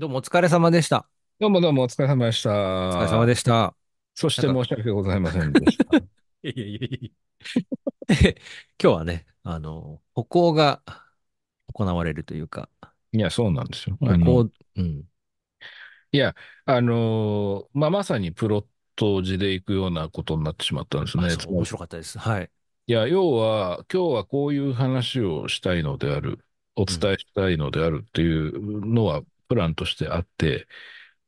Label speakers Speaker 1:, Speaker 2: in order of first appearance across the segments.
Speaker 1: どうもお疲れ様でした。どうもどうもお疲れ様でした。お疲れ様でした。そして申し訳ございませんでした。いやいやいやいや今日はね、
Speaker 2: あの、歩行が行われるというか、いや、そうなんですよ。歩行、うん。あのーまあ、まさにプロット地で行くようなことになってしまったんですね。面白かったです。はい。いや、要は、今日はこういう話をしたいのである、お伝えしたいのであるっていうのは、プランとしてあって、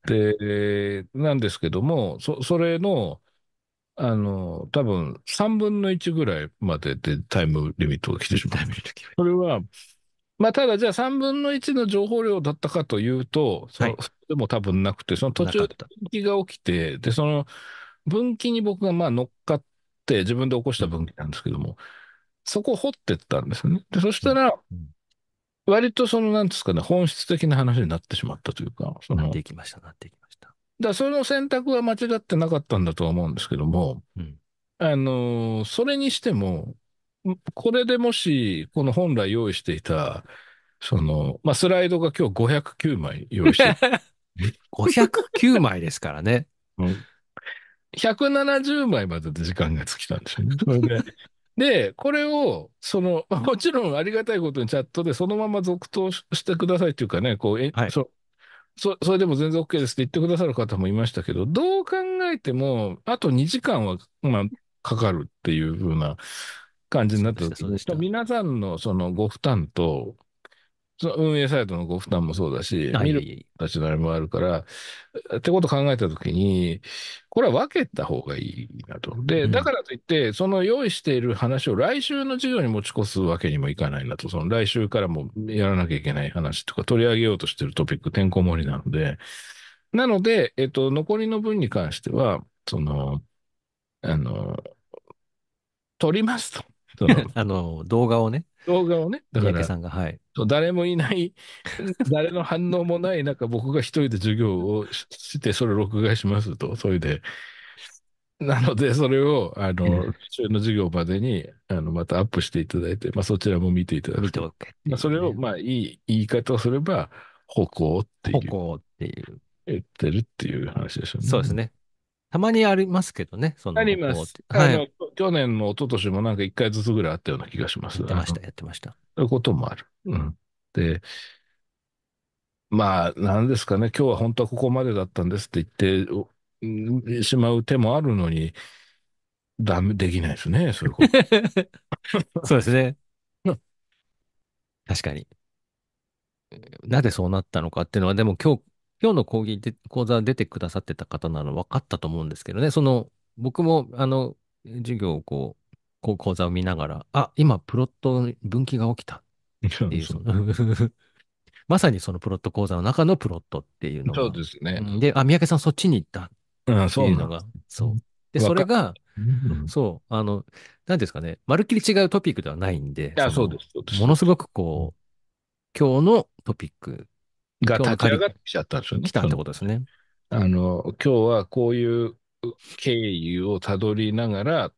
Speaker 2: で、なんですけども、そ、それの、あの、多分3分の1ぐらいまででタイムリミットが来てしまう。それは、まあ、ただじゃあ3分の1の情報量だったかというと、そはいそれも多分なくて、その途中で分岐が起きて、で、その分岐に僕がまあ乗っかって、自分で起こした分岐なんですけども、そこを掘ってったんですよね。で、そしたら、うん割とその、なんですかね、本質的な話になってしまったというか、そのなっていきました、なっていきました。だその選択は間違ってなかったんだとは思うんですけども、うん、あの、それにしても、これでもし、この本来用意していた、その、まあ、スライドが今日509枚用意して。509 枚ですからね。うん。170枚までで時間が尽きたんですよね。それで、で、これを、その、ま もちろんありがたいことにチャットでそのまま続投してくださいっていうかね、こう、え、はい、そ、そ、それでも全然 OK ですって言ってくださる方もいましたけど、どう考えても、あと2時間は、まあ、かかるっていうふうな感じになってに、皆さんのそのご負担と、その運営サイトのご負担もそうだし、見る立ち回りもあるから、ってことを考えたときに、これは分けた方がいいなと。で、だからといって、その用意している話を来週の授業に持ち越すわけにもいかないなと。その来週からもやらなきゃいけない話とか、取り上げようとしているトピック、てんこ盛りなので。なので、えっと、残りの分に関しては、その、あの、取りますと。あの、動画をね。動画をね。だから。三宅さんが、はい。誰もいない、誰の反応もない中、僕が一人で授業をして、それを録画しますと、それで。なので、それを、あの、週の授業までに、あの、またアップしていただいて、まあ、そちらも見ていただく。と。まあ、それを、まあ、いい言い方をすれば、歩行っていう。歩行っていう。言ってるっていう話でしょうね。そうですね。
Speaker 1: たまにありま
Speaker 2: すけどね、その。あります。はい、去年の一昨年もなんか一回ずつぐらいあったような気がします。やってました、やってました。そういうこともある。うん。で、まあ、なんですかね、今日は本当はここまでだったんですって言って、しまう手もあるのに、ダメ、できないですね、そういうこと。そうですね。
Speaker 1: 確かに。なぜそうなったのかっていうのは、でも今日、今日の講義で、講座出てくださってた方なの分かったと思うんですけどね、その、僕も、あの、授業をこう、こう講座を見ながら、あ、今プロット分岐が起きたっていう、その まさにそのプロット講座の中のプロットっていうのが。そうですね。で、あ、三宅さんそっちに行ったっていうのが、そう。で、それが、そう、あの、なんですかね、まるっきり違うトピックではないん
Speaker 2: で、そうです、
Speaker 1: ものすごくこう、今日のトピックが立ち上がって
Speaker 2: きちゃったんですよね。来たってことですね。あの、今日はこういう経由をたどりながらっ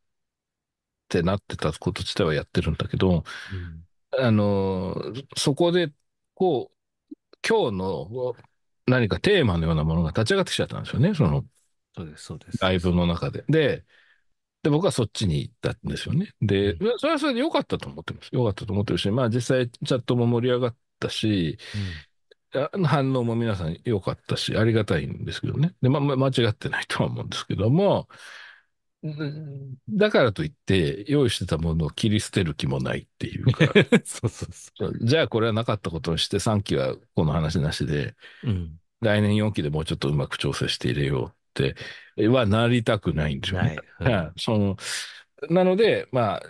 Speaker 2: てなってたこと自体はやってるんだけど、うん、あの、そこで、こう、今日の何かテーマのようなものが立ち上がってきちゃったんですよね、その、ライブの中で。で、で、僕はそっちに行ったんですよね。で、うん、それはそれで良かったと思ってます。良かったと思ってるし、まあ実際チャットも盛り上がったし、うん反応も皆さん良かったし、ありがたいんですけどね。で、ま、間違ってないとは思うんですけども、だからといって、用意してたものを切り捨てる気もないっていうか、そうそうそうじゃあこれはなかったことにして、3期はこの話なしで、うん、来年4期でもうちょっとうまく調整して入れようってはなりたくないんでしょうね。はい、そのなので、まあ、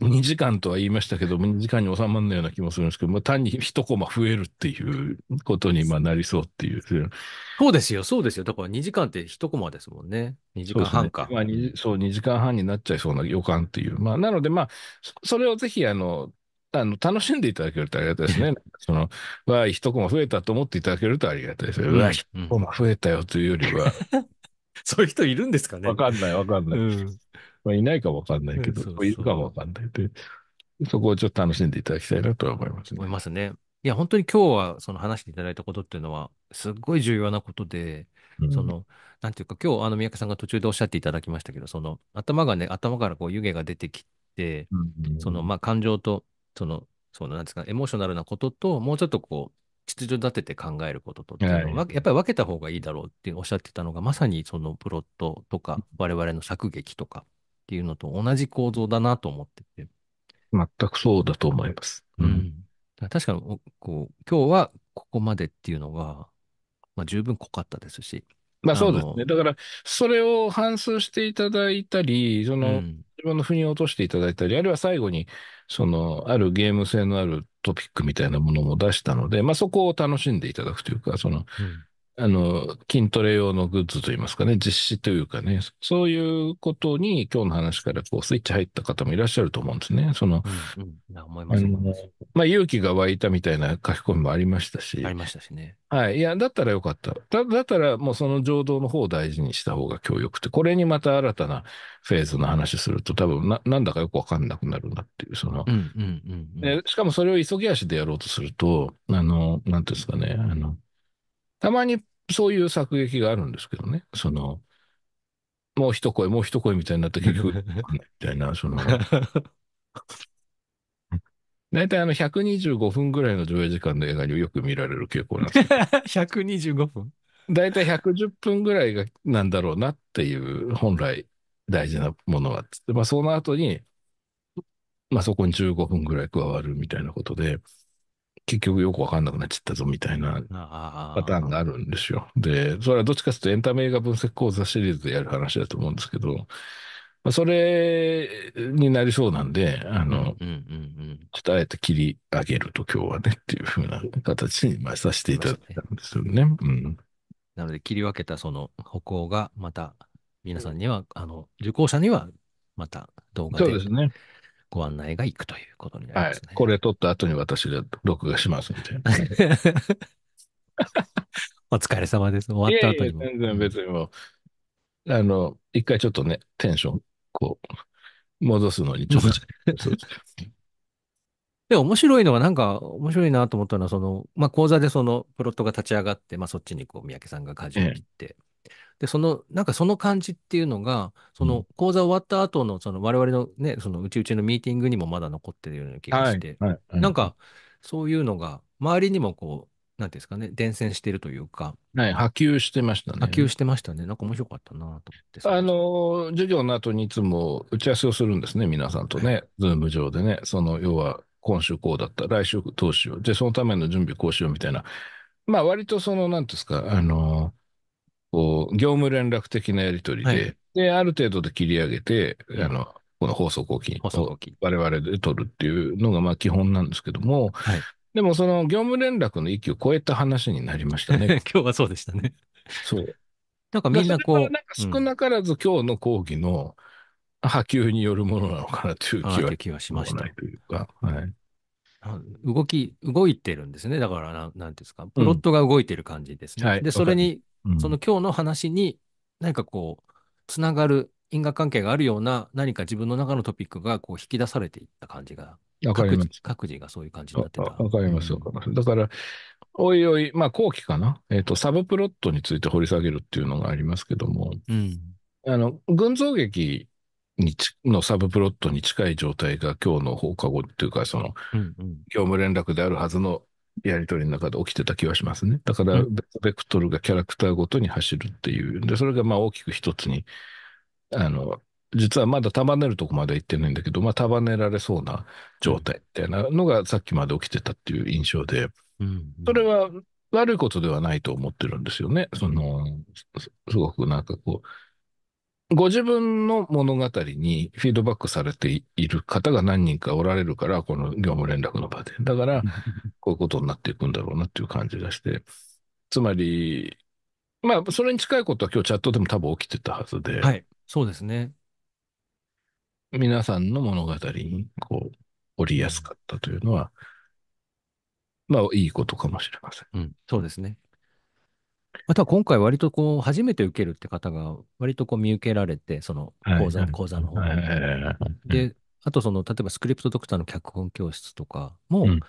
Speaker 2: 2時間とは言いましたけど二2時間に収まらないような気もするんですけど、まあ、単に一コマ増えるっていうことにまあなりそうっていう。そうですよ、そうですよ。だから2時間って一コマですもんね。2時間半か。そう、ねまあ、2時間半になっちゃいそうな予感っていう。まあ、なので、まあ、それをぜひ、あの、あの、楽しんでいただけるとありがたいですね。その、わあ、一コマ増えたと思っていただけるとありがたいですね。うわ、一コマ増えたよというよりは。そういう人いるんですかねわかんない、わかんない。うんまあ、いないかわかんないけど、そうそういるかもわかんないで、そこをちょっと楽しんでいただきたいなと思いますね。思いますね。いや、本当に今日
Speaker 1: はその話していただいたことっていうのは、すっごい重要なことで、うんその、なんていうか、今日、あの、三宅さんが途中でおっしゃっていただきましたけど、その、頭がね、頭からこう湯気が出てきて、うんその、まあ、感情と、その、その、なんですか、エモーショナルなことと、もうちょっとこう、秩序立てて考えることとっていやっぱり分けた方がいいだろうっておっしゃってたのが、まさにそのプロットとか、我々の作劇とか、っていうのと同じ構造だなと思ってて。全くそうだと思います。うん。か確かに、こう、今日はここまでっていうのが、まあ十分濃かったですし。
Speaker 2: まあそうですね。だから、それを反芻していただいたり、その、自分の腑に落としていただいたり、あるいは最後に、その、あるゲーム性のあるトピックみたいなものも出したので、まあそこを楽しんでいただくというか、その、うんあの、筋トレ用のグッズといいますかね、実施というかね、そういうことに今日の話からこうスイッチ入った方もいらっしゃると思うんですね。その、思いますまあ、勇気が湧いたみたいな書き込みもありましたし。ありましたしね。はい。いや、だったらよかった。だだったらもうその情動の方を大事にした方が今日よくて、これにまた新たなフェーズの話すると多分な、なんだかよくわかんなくなるなっていう、その、うんうんうんしかもそれを急ぎ足でやろうとすると、あの、なんていうんですかね、あの、たまにそういう作劇があるんですけどね、その、もう一声、もう一声みたいになった結局、みたいな、その、大体あの125分ぐらいの上映時間の映画によく見られる傾向なんですけど。125 分大体110分ぐらいがなんだろうなっていう本来大事なものはまあその後に、まあそこに15分ぐらい加わるみたいなことで、結局よくわかんなくなっちゃったぞみたいなパターンがあるんですよ。で、それはどっちかというとエンタメ映画分析講座シリーズでやる話だと思うんですけど、まあ、それになりそうなんで、あの、ちょっとあえて切り上げると今日はねっていうふうな形に、まあ、させていただいたんですよね。うん、
Speaker 1: なので切り分けたその歩行がまた皆さんには、あの、受講者にはまた動画で。そうですね。ご案内が行くと
Speaker 2: いうことになります、ね、はい。これ撮った後に私が録画しますみたいな。お疲れ様です。終わった後にも。いやいや全然別にもあの、一回ちょっとね、テンション、こう、戻すのにちょっと。
Speaker 1: で、面白いのは、なんか、面白いなと思ったのは、その、まあ、講座でその、プロットが立ち上がって、まあ、そっちにこう、三宅さんが舵を切って、で、その、なんかその感じっていうのが、その講座終わった後の、その我々のね、そのうちうちのミーティングにもまだ残ってるような気がして、はいなんかそういうのが、周りにもこう、なんていうんですかね、
Speaker 2: 伝染してるというか。はい、波
Speaker 1: 及してましたね。波及してましたね。なんか面白かったなと思っ
Speaker 2: て。あの、授業の後にいつも打ち合わせをするんですね、皆さんとね、ズーム上でね、その、要は、今週こうだった、来週どうしよう、で、そのための準備こうしようみたいな、まあ割とその、なんですか、あのこう、業務連絡的なやり取りで、はい、で、ある程度で切り上げて、あの、この放送後期を我々で取るっていうのがまあ基本なんですけども、はい、でもその業務連絡の域を超えた話になりましたね。
Speaker 1: 今日はそうでしたね。
Speaker 2: そう。なんかみんなこう。なんか少なからず今日の講義の波及によるものなのかなという気は,、うん、気はしました。というか、はい。動き、動いてるんで
Speaker 1: すね。だから、なん、なんですか、プロットが動いてる感じですね。うんはい、で、それにその今日の話に何かこう、つながる因果関係があるような何か自分の中のトピックがこう引き出されていった感じが、各自
Speaker 2: 各自がそういう感じになってた。わかります、わかります。だから、おいおい、まあ後期かな、えっ、ー、と、サブプロットについて掘り下げるっていうのがありますけども、うん、あの、群像劇にのサブプロットに近い状態が今日の放課後っていうか、その、うんうん、業務連絡であるはずのやり取りの中で起きてた気はしますね。だから、ベクトルがキャラクターごとに走るっていう。で、それがまあ大きく一つに、あの、実はまだ束ねるとこまで行ってないんだけど、まあ束ねられそうな状態みたいなのがさっきまで起きてたっていう印象で、それは悪いことではないと思ってるんですよね。その、すごくなんかこう、ご自分の物語にフィードバックされている方が何人かおられるから、この業務連絡の場で。だから、こういうことになっていくんだろうなっていう感じがして。つまり、まあ、それに近いことは今日チャットでも多分起きてたはずで。はい。そうですね。皆さんの物語に、こう、降りやすかったというのは、まあ、いいことかもしれません。うん、そうで
Speaker 1: すね。また今回割とこう、初めて受けるって方が、割とこう見受けられて、その講座、講座の方、で、あとその、例えばスクリプトドクターの脚本教室とかも、うん、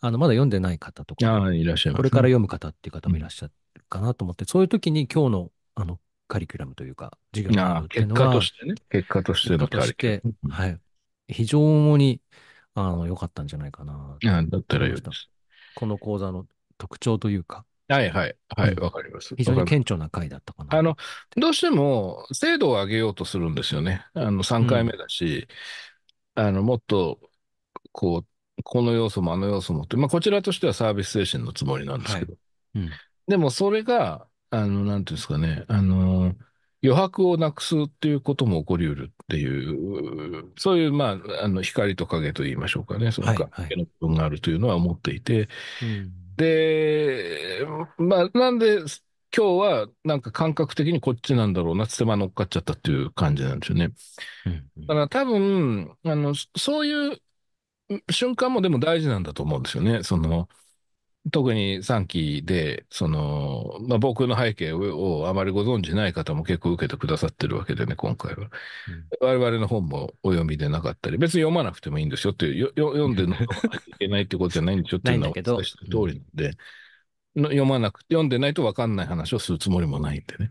Speaker 1: あの、まだ読んでない方とか、ね、これから読む方っていう方もいらっしゃるかなと思って、うん、そういう時に今日の、あの、カリキュラムというか、授業の結果としてね。結果としてのカリキュラム。はい。非常に、あの、良かったんじゃないかな。あだったら良いです。この講座の特徴というか。
Speaker 2: はいはい。はい、わ、かります。非常に顕著な回だったかな。あの、どうしても精度を上げようとするんですよね。あの、3回目だし、うん、あの、もっと、こう、この要素もあの要素もって、まあ、こちらとしてはサービス精神のつもりなんですけど。はい、うん、でも、それが、あの、なんていうんですかね、あの、余白をなくすっていうことも起こりうるっていう、そういう、まあ、あの、光と影と言いましょうかね、その関係の部分があるというのは思っていて、はいはいうんで、まあ、なんで、今日はなんか感覚的にこっちなんだろうな、つってま乗っかっちゃったっていう感じなんですよね。だから多分、あの、そういう瞬間もでも大事なんだと思うんですよね。その、特に3期で、その、まあ、僕の背景をあまりご存じない方も結構受けてくださってるわけでね、今回は。うん、我々の本もお読みでなかったり、別に読まなくてもいいんですよってよよ、読んでのいけないってことじゃないんでしょっていうのは、お伝えた通りなんで、ん読まなくて、読んでないと分かんない話をするつもりもないんでね。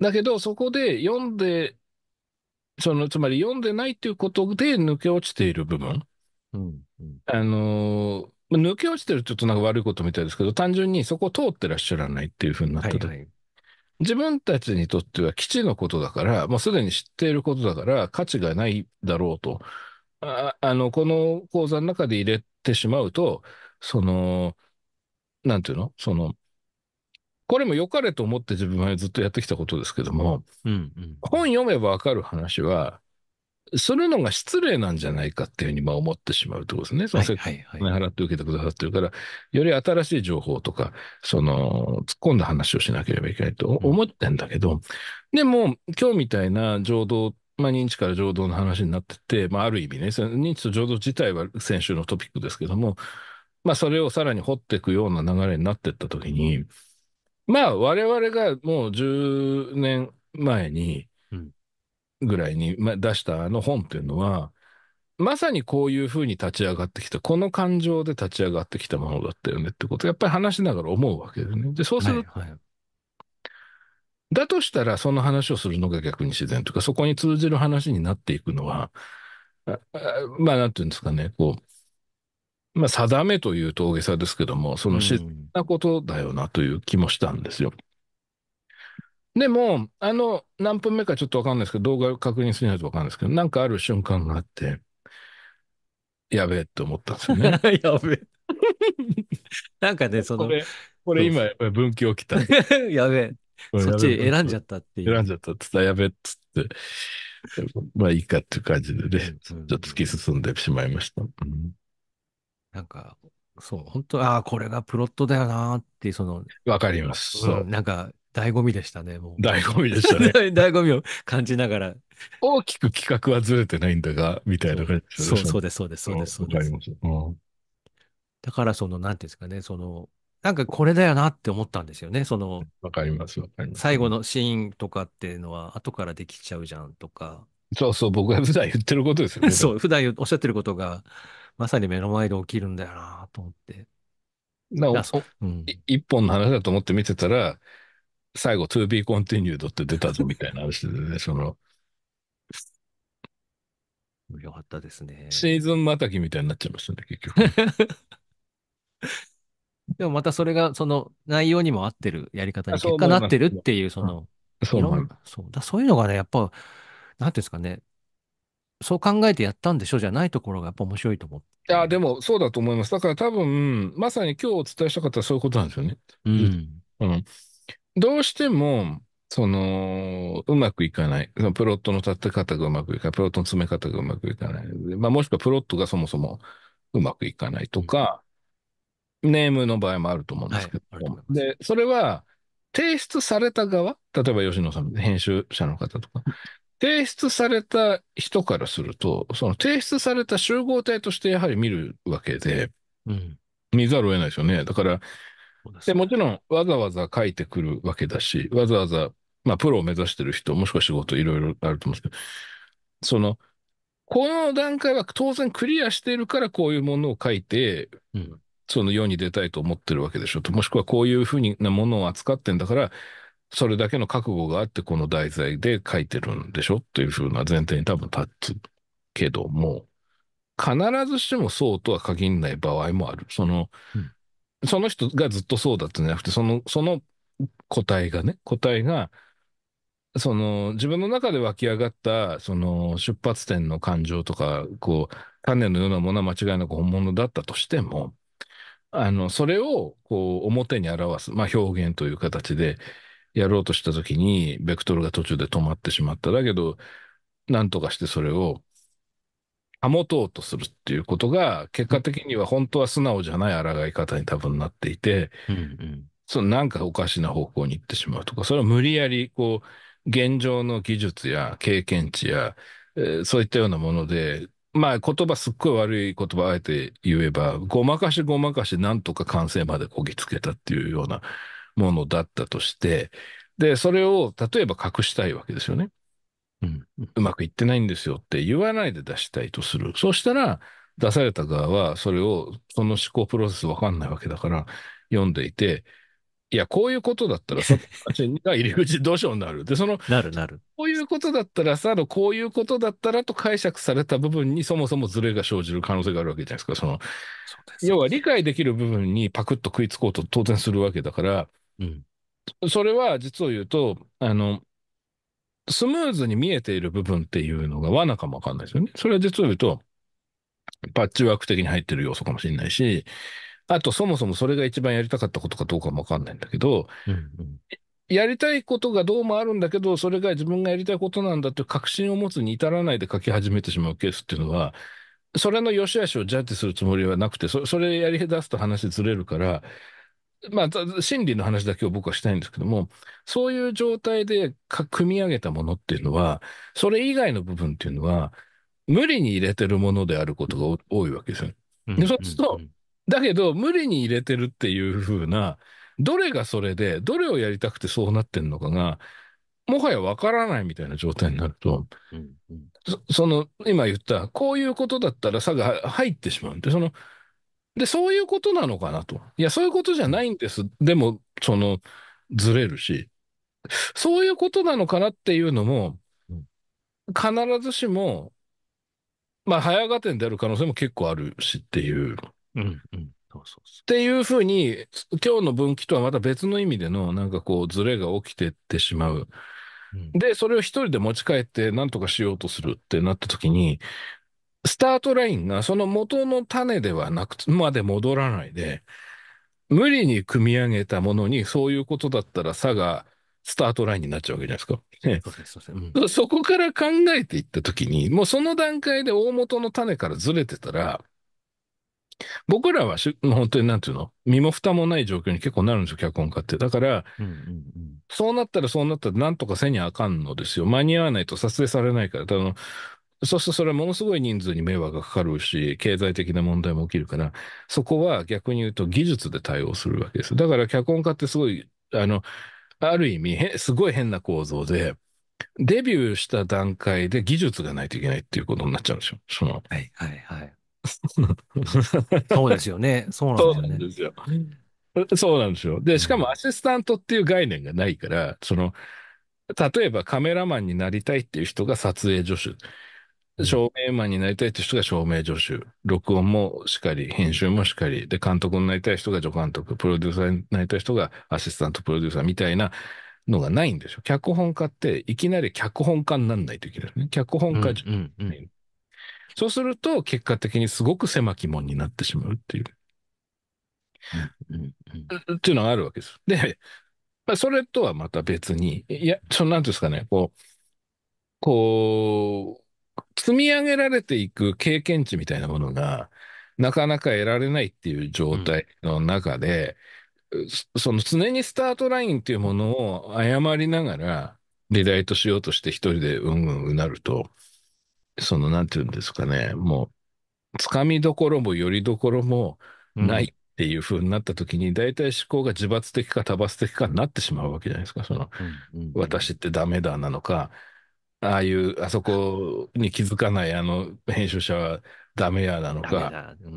Speaker 2: だけど、そこで読んで、その、つまり読んでないっていうことで抜け落ちている部分。うんうん、あのーまあ、抜け落ちてるちょっとなんか悪いことみたいですけど、単純にそこを通ってらっしゃらないっていうふうになってて、はいはい、自分たちにとっては基地のことだから、もうすでに知っていることだから価値がないだろうと。ああの、この講座の中で入れてしまうと、その、なんていうのその、これも良かれと思って自分はずっとやってきたことですけども、うんうん、本読めばわかる話は、するのが失礼なんじゃないかっていうふうにまあ思ってしまうとことですね。はい払って受けてくださってるから、より新しい情報とか、その、突っ込んだ話をしなければいけないと思ってんだけど、うん、でも、今日みたいな情動まあ、認知から情動の話になってて、まあ、ある意味ね、認知と情動自体は先週のトピックですけども、まあ、それをさらに掘っていくような流れになっていったときに、まあ、我々がもう10年前に、ぐらいに出したあの本っていうのは、まさにこういうふうに立ち上がってきた、この感情で立ち上がってきたものだったよねってことやっぱり話しながら思うわけですね。で、そうする、はいはい、だとしたらその話をするのが逆に自然というか、そこに通じる話になっていくのは、ああまあなんていうんですかね、こう、まあ定めという峠さですけども、その自然なことだよなという気もしたんですよ。うんでも、あの、何分目かちょっとわかんないですけど、動画を確認するにはわかんないですけど、なんかある瞬間があって、やべえって思ったんですよね。やべえ。なんかね、その。これ、これ今、分岐起きた。
Speaker 1: やべえ。そっち選んじゃったっ
Speaker 2: ていう。選んじゃったって言ったら、やべえっつって。まあいいかっていう感じでね、ちょっと突き進んでしまいました。う
Speaker 1: ん、なんか、そう、本当ああ、これがプロットだよなって、その。わかります。そう。なんか、醍醐味でしたね、もう。醍醐味でしたね。醍醐味を感じながら。
Speaker 2: 大きく企画はずれてないんだが、みたいな感じそう、そうです、そうです、そうです。わかりま
Speaker 1: す。だから、その、なんていうんですかね、その、なんかこれだよなって思ったんですよね、その。わかります、わかります。最後のシーンとかっていうのは、後からできちゃうじゃんとか。
Speaker 2: そうそう、僕が普段言
Speaker 1: ってることですよね。そう、普段おっしゃってることが、ま
Speaker 2: さに目の前で起きるんだよなと思って。なお、一本の話だと思って見てたら、最後、to be continued って出たぞみたいな話でね、その。よかったですね。シーズンまたぎみたいになっちゃいましたね、結局。
Speaker 1: でもまたそれが、その内容にも合ってるやり方に結果なってるっていう、その、そうそうだそういうのがね、やっぱ、なんていうんですかね、そう考えてやったんでしょうじゃないところがやっぱ面白いと思って。
Speaker 2: いや、でもそうだと思います。だから多分、まさに今日お伝えしたかったらそういうことなんですよね。うん。うんどうしても、その、うまくいかない。プロットの立て方がうまくいかない。プロットの詰め方がうまくいかない。まあ、もしくはプロットがそもそもうまくいかないとか、ネームの場合もあると思うんですけど、い、で、それは、提出された側、例えば吉野さん、編集者の方とか、提出された人からすると、その提出された集合体としてやはり見るわけで、うん、見ざるを得ないですよね。だから、で、もちろん、わざわざ書いてくるわけだし、わざわざ、まあ、プロを目指してる人、もしくは仕事、いろいろあると思うんですけど、その、この段階は当然クリアしてるから、こういうものを書いて、うん、その世に出たいと思ってるわけでしょと。もしくはこういうふうなものを扱ってんだから、それだけの覚悟があって、この題材で書いてるんでしょというふうな前提に多分立つけども、必ずしもそうとは限らない場合もある。その、うんその人がずっとそうだったんじゃなくて、その、その個体がね、個体が、その、自分の中で湧き上がった、その、出発点の感情とか、こう、種のようなものは間違いなく本物だったとしても、あの、それを、こう、表に表す、まあ、表現という形で、やろうとした時に、ベクトルが途中で止まってしまった。だけど、なんとかしてそれを、保とうとするっていうことが、結果的には本当は素直じゃない抗い方に多分なっていて、うんうん、そのなんかおかしな方向に行ってしまうとか、それを無理やり、こう、現状の技術や経験値や、えー、そういったようなもので、まあ言葉すっごい悪い言葉あえて言えば、ごまかしごまかしなんとか完成までこぎつけたっていうようなものだったとして、で、それを例えば隠したいわけですよね。うまくいってないんですよって言わないで出したいとする。そうしたら、出された側は、それを、その思考プロセスわかんないわけだから、読んでいて、いや、こういうことだったら、そのが入り口どうしようになる。で、その、なるなる。こういうことだったらさ、の、こういうことだったらと解釈された部分にそもそもズレが生じる可能性があるわけじゃないですか。その、そ要は理解できる部分にパクッと食いつこうと当然するわけだから、うん、それは実を言うと、あの、スムーズに見えている部分っていうのが罠かもわかんないですよね。それは実を言うと、パッチワーク的に入ってる要素かもしれないし、あとそもそもそれが一番やりたかったことかどうかもわかんないんだけど、うんうんやりたいことがどうもあるんだけど、それが自分がやりたいことなんだって確信を持つに至らないで書き始めてしまうケースっていうのは、それの良し悪しをジャッジするつもりはなくて、それやり出すと話ずれるから、まあ、心理の話だけを僕はしたいんですけども、そういう状態で組み上げたものっていうのは、それ以外の部分っていうのは、無理に入れてるものであることが多いわけですよ、ね。そうすると、だけど、無理に入れてるっていうふうな、どれがそれで、どれをやりたくてそうなってんのかが、もはやわからないみたいな状態になると、そその、今言った、こういうことだったら差が入ってしまうんで、その、で、そういうことなのかなと。いや、そういうことじゃないんです。でも、その、ずれるし。そういうことなのかなっていうのも、必ずしも、まあ、早合点である可能性も結構あるしっていう。うんうん。そうそうそうっていうふうに、今日の分岐とはまた別の意味での、なんかこう、ずれが起きてってしまう。で、それを一人で持ち帰って何とかしようとするってなった時に、スタートラインがその元の種ではなく、まで戻らないで、無理に組み上げたものに、そういうことだったら差がスタートラインになっちゃうわけじゃないですか。そそこから考えていったときに、もうその段階で大元の種からずれてたら、僕らはし本当になんていうの身も蓋もない状況に結構なるんですよ、脚本家って。だから、そうなったらそうなったらなんとかせにあかんのですよ。間に合わないと撮影されないから。あのそうするとそれはものすごい人数に迷惑がかかるし、経済的な問題も起きるから、そこは逆に言うと技術で対応するわけです。だから脚本家ってすごい、あの、ある意味、すごい変な構造で、デビューした段階で技術がないといけないっていうことになっちゃうんですよ。その。はいはいはい。そうですよね。そうなんですよ、ね、そうなんですよ。で、しかもアシスタントっていう概念がないから、その、例えばカメラマンになりたいっていう人が撮影助手。照明マンになりたいって人が照明助手。録音もしっかり、編集もしっかり。で、監督になりたい人が助監督、プロデューサーになりたい人がアシスタントプロデューサーみたいなのがないんでしょ。脚本家っていきなり脚本家にならないといけないね。脚本家、うんうんうん、そうすると、結果的にすごく狭き門になってしまうっていう。うんうん、っていうのがあるわけです。で、まあ、それとはまた別に、いや、そのなんですかね、こう、こう、積み上げられていく経験値みたいなものが、なかなか得られないっていう状態の中で、うん、その常にスタートラインっていうものを誤りながら、リライトしようとして一人でうんうんうなると、その、なんていうんですかね、もう、つかみどころもよりどころもないっていうふうになった時に、うん、大体思考が自罰的か多罰的かになってしまうわけじゃないですか。その、うんうんうん、私ってダメだなのか、ああいう、あそこに気づかないあの編集者はダメやなのか。う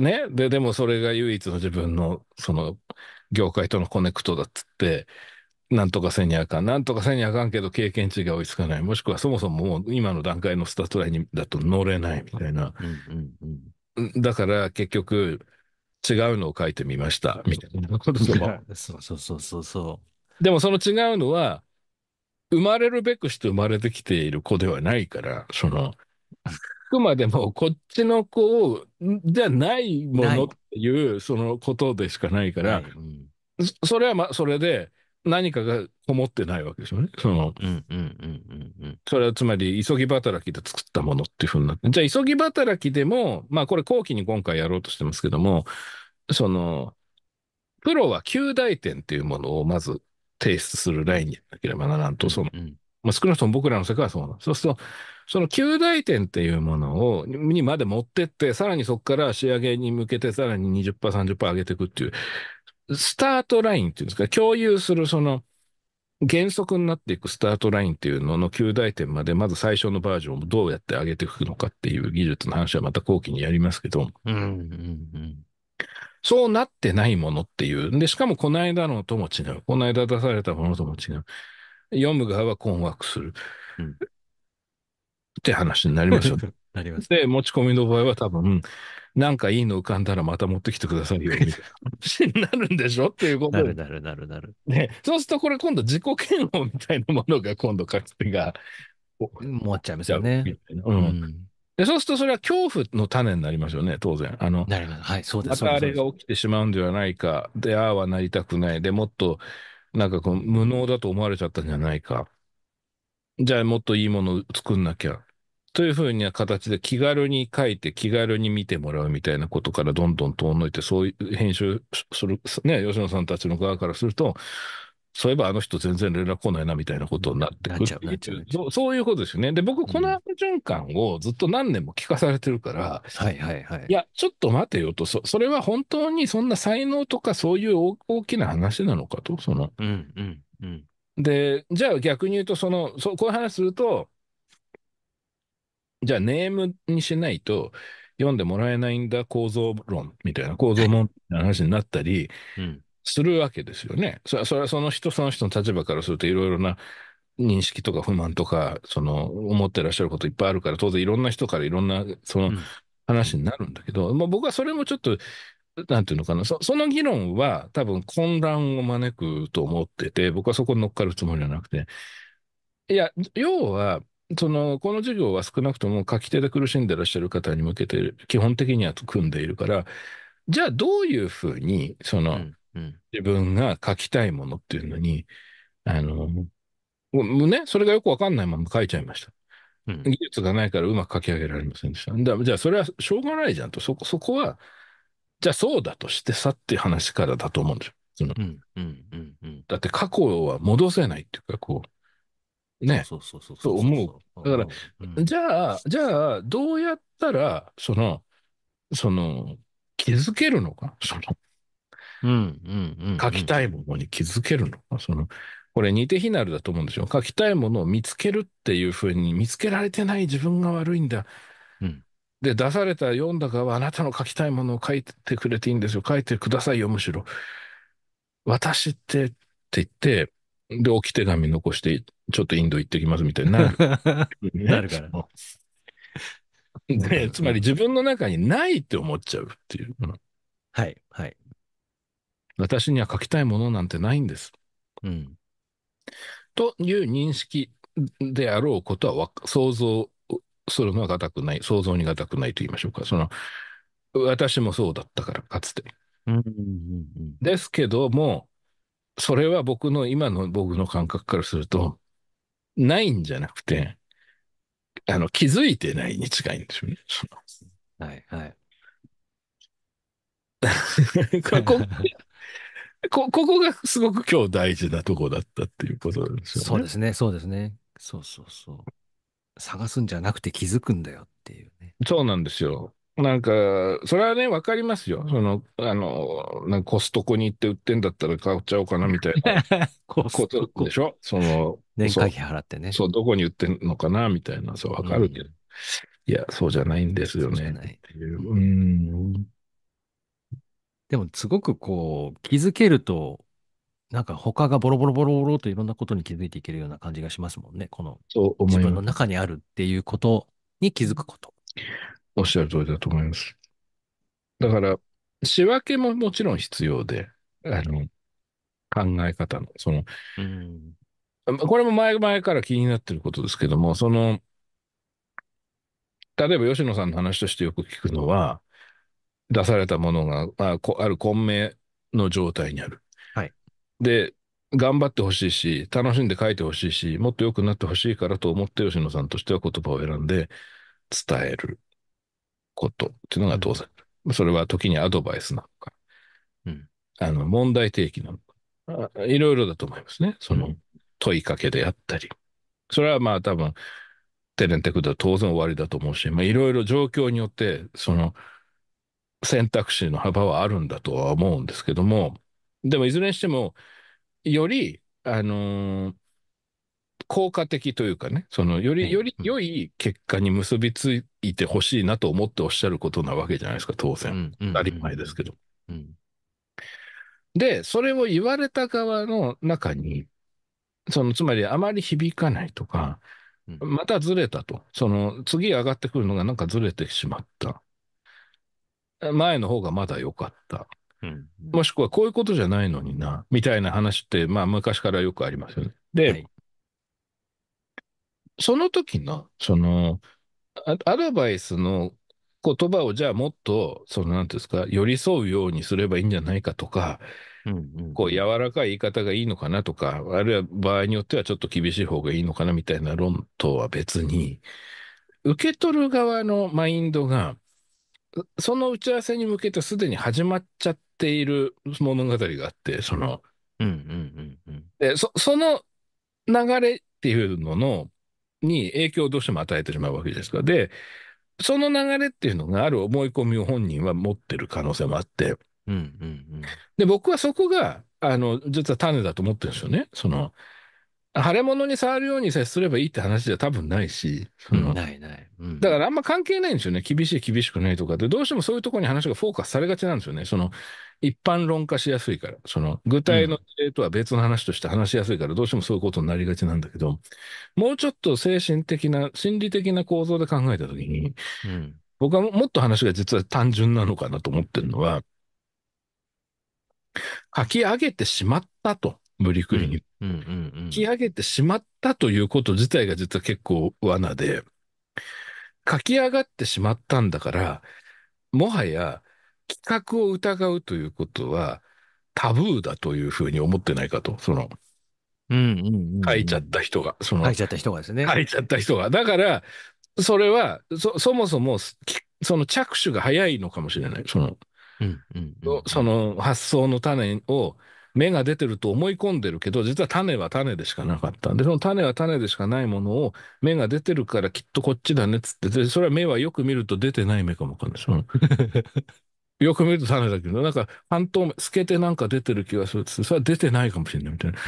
Speaker 2: ん、ねで、でもそれが唯一の自分の、その、業界とのコネクトだっつって、なんとかせにあかん。なんとかせにあかんけど経験値が追いつかない。もしくはそもそももう今の段階のスタートラインだと乗れないみたいな。だから結局違うのを書いてみましたみたいなことでも。そうそうそうそう。でもその違うのは生まれるべくして生まれてきている子ではないから、その、あくまでもこっちの子を、じゃないものっていう、そのことでしかないから、はいうん、それはま、あ、それで、何かがこもってないわけですよね。その、それはつまり、急ぎ働きで作ったものっていうふうになって、じゃあ、急ぎ働きでも、まあ、これ後期に今回やろうとしてますけども、その、プロは旧大点っていうものをまず提出するラインになければならんと、その、まあ、少なくとも僕らの世界はそうなんです。そうすると、その旧大点っていうものを、にまで持ってって、さらにそこから仕上げに向けて、さらに20%、30%上げていくっていう、スタートラインっていうんですか、共有するその、原則になっていくスタートラインっていうのの旧大点まで、まず最初のバージョンをどうやって上げていくのかっていう技術の話はまた後期にやりますけど、うんうんうんそうなってないものっていう。で、しかもこの間のとも違う。この間出されたものとも違う。読む側は困惑する。うん、って話になりますよね。なります。で、持ち込みの場合は多分、なんかいいの浮かんだらまた持ってきてくださいよ、みたいな話になるんでしょっていうことなる
Speaker 1: なるなるな
Speaker 2: る。ね、そうするとこれ今度自己嫌悪みたいなものが今度かつてが。持っちゃいますよね。うん。で、そうするとそれは恐怖の種になりますよね、当然。あの、なるほど。はい、そうです。またあれが起きてしまうんではないか。で、ああはなりたくない。で、もっと、なんかこう、無能だと思われちゃったんじゃないか。じゃあ、もっといいものを作んなきゃ。というふうな形で気軽に書いて気軽に見てもらうみたいなことからどんどん遠のいて、そういう編集する、ね、吉野さんたちの側からすると、そういえばあの人全然連絡来ないなみたいなことになってくる。そういうことですよね。で、僕、この悪循環をずっと何年も聞かされてるから、うん、はいはいはい。いや、ちょっと待てよと、そそれは本当にそんな才能とかそういう大きな話なのかと、その。うんうんうん。で、じゃあ逆に言うと、その、そこういう話すると、じゃあネームにしないと、読んでもらえないんだ構造論みたいな構造論の話になったり、うん、するわけですよね。それはその人その人の立場からするといろいろな認識とか不満とか、その思ってらっしゃることいっぱいあるから、当然いろんな人からいろんなその話になるんだけど、うん、まあ、僕はそれもちょっと、なんていうのかなそ、その議論は多分混乱を招くと思ってて、僕はそこに乗っかるつもりじゃなくて、いや、要は、その、この授業は少なくとも書き手で苦しんでらっしゃる方に向けて、基本的には組んでいるから、じゃあどういうふうに、その、うんうん、自分が書きたいものっていうのに、あの、もうね、それがよくわかんないまま書いちゃいました。うん、技術がないからうまく書き上げられませんでした。だじゃあ、それはしょうがないじゃんと、そこ、そこは、じゃあそうだとしてさっていう話からだと思うんですよ。そのうんうんうんうん、だって過去は戻せないっていうか、こう、ね、そうそうそうそう思う。だから、うん、じゃあ、じゃあ、どうやったら、その、その、気づけるのかその、書きたいものに気づけるのか、その、これ似て非なるだと思うんですよ。書きたいものを見つけるっていうふうに、見つけられてない自分が悪いんだ。うん、で、出された読んだ側はあなたの書きたいものを書いてくれていいんですよ。書いてくださいよ、むしろ。私ってって言って、で、置き手紙残して、ちょっとインド行ってきますみたいになる。なるから。で、つまり自分の中にないって思っちゃうっていう。はい、はい。私には書きたいものなんてないんです。うん、という認識であろうことは想像するのは固くない、想像にたくないと言いましょうか。その私もそうだったから、かつて。うんうんうん、ですけども、それは僕の今の僕の感覚からすると、ないんじゃなくて、あの、気づいてないに近いんですよね。はい、はい。こ こ、ここがすごく今日大事なとこだったっていうことなんですよね。そうです
Speaker 1: ね、そうですね。そうそうそう。探すんじゃなくて気づくんだよってい
Speaker 2: うね。そうなんですよ。なんか、それはね、わかりますよ。その、あの、なんかコストコに行って売ってんだったら買っちゃおうかなみたいな ことでしょその、年会費払ってねそ。そう、どこに売ってんのかなみたいな、そう、わかるけど、うん。いや、そうじゃないんですよね。っていう。う
Speaker 1: んでも、すごくこう、気づけると、なんか他がボロボロボロボロといろんなことに気づいていけるような感じがしますもんね。この、自分の中に
Speaker 2: あるっていうことに気づくこと。おっしゃる通りだと思います。だから、仕分けももちろん必要で、あの、考え方の、その、うん。これも前々から気になってることですけども、その、例えば吉野さんの話としてよく聞くのは、出されたものが、あある混迷の状態にある。はい、で、頑張ってほしいし、楽しんで書いてほしいし、もっと良くなってほしいからと思って吉野さんとしては言葉を選んで伝えることっていうのが当然。うん、それは時にアドバイスなのか、うん、あの問題提起なのか、いろいろだと思いますね。その問いかけであったり。それはまあ多分、テレンテクでは当然終わりだと思うし、まいろいろ状況によって、その、うん選択肢の幅はあるんだとは思うんですけども、でもいずれにしても、より、あのー、効果的というかね、その、より、より良い結果に結びついてほしいなと思っておっしゃることなわけじゃないですか、当然。当たり前ですけど。で、それを言われた側の中に、その、つまりあまり響かないとか、またずれたと。その、次上がってくるのがなんかずれてしまった。前の方がまだ良かった。うん、もしくはこういうことじゃないのにな、みたいな話って、まあ昔からよくありますよね。で、はい、その時の、その、アドバイスの言葉をじゃあもっと、その、何ていうんですか、寄り添うようにすればいいんじゃないかとか、こう柔らかい言い方がいいのかなとか、あるいは場合によってはちょっと厳しい方がいいのかなみたいな論とは別に、受け取る側のマインドが、その打ち合わせに向けてすでに始まっちゃっている物語があって、その、うんうんうんうん。で、そ、の流れっていうのの、に影響をどうしても与えてしまうわけですから。で、その流れっていうのがある思い込みを本人は持ってる可能性もあって。うんうんうん、で、僕はそこが、あの、実は種だと思ってるんですよね。その、腫れ物に触るように接すればいいって話じゃ多分ないし、うん、ないない。だからあんま関係ないんですよね。厳しい、厳しくないとかで、どうしてもそういうところに話がフォーカスされがちなんですよね。その、一般論化しやすいから、その、具体の事例とは別の話として話しやすいから、どうしてもそういうことになりがちなんだけど、もうちょっと精神的な、心理的な構造で考えたときに、うん、僕はもっと話が実は単純なのかなと思ってるのは、書き上げてしまったと。無理くりに。引き上げてしまったということ自体が実は結構罠で、書き上がってしまったんだから、もはや企画を疑うということはタブーだというふうに思ってないかと、その、書いちゃった人が、その、書いちゃった人がですね。書いちゃった人が。だから、それは、そ、そもそも、その着手が早いのかもしれない。その、うんうんうん、その発想の種を芽が出てると思い込んでるけど、実は種は種でしかなかった。んで、その種は種でしかないものを、芽が出てるからきっとこっちだねっつって、で、それは芽はよく見ると出てない芽かもわかんないでよく見ると種だけど、なんか半透明、透けてなんか出てる気がするっつって、それは出てないかもしれないみたいな。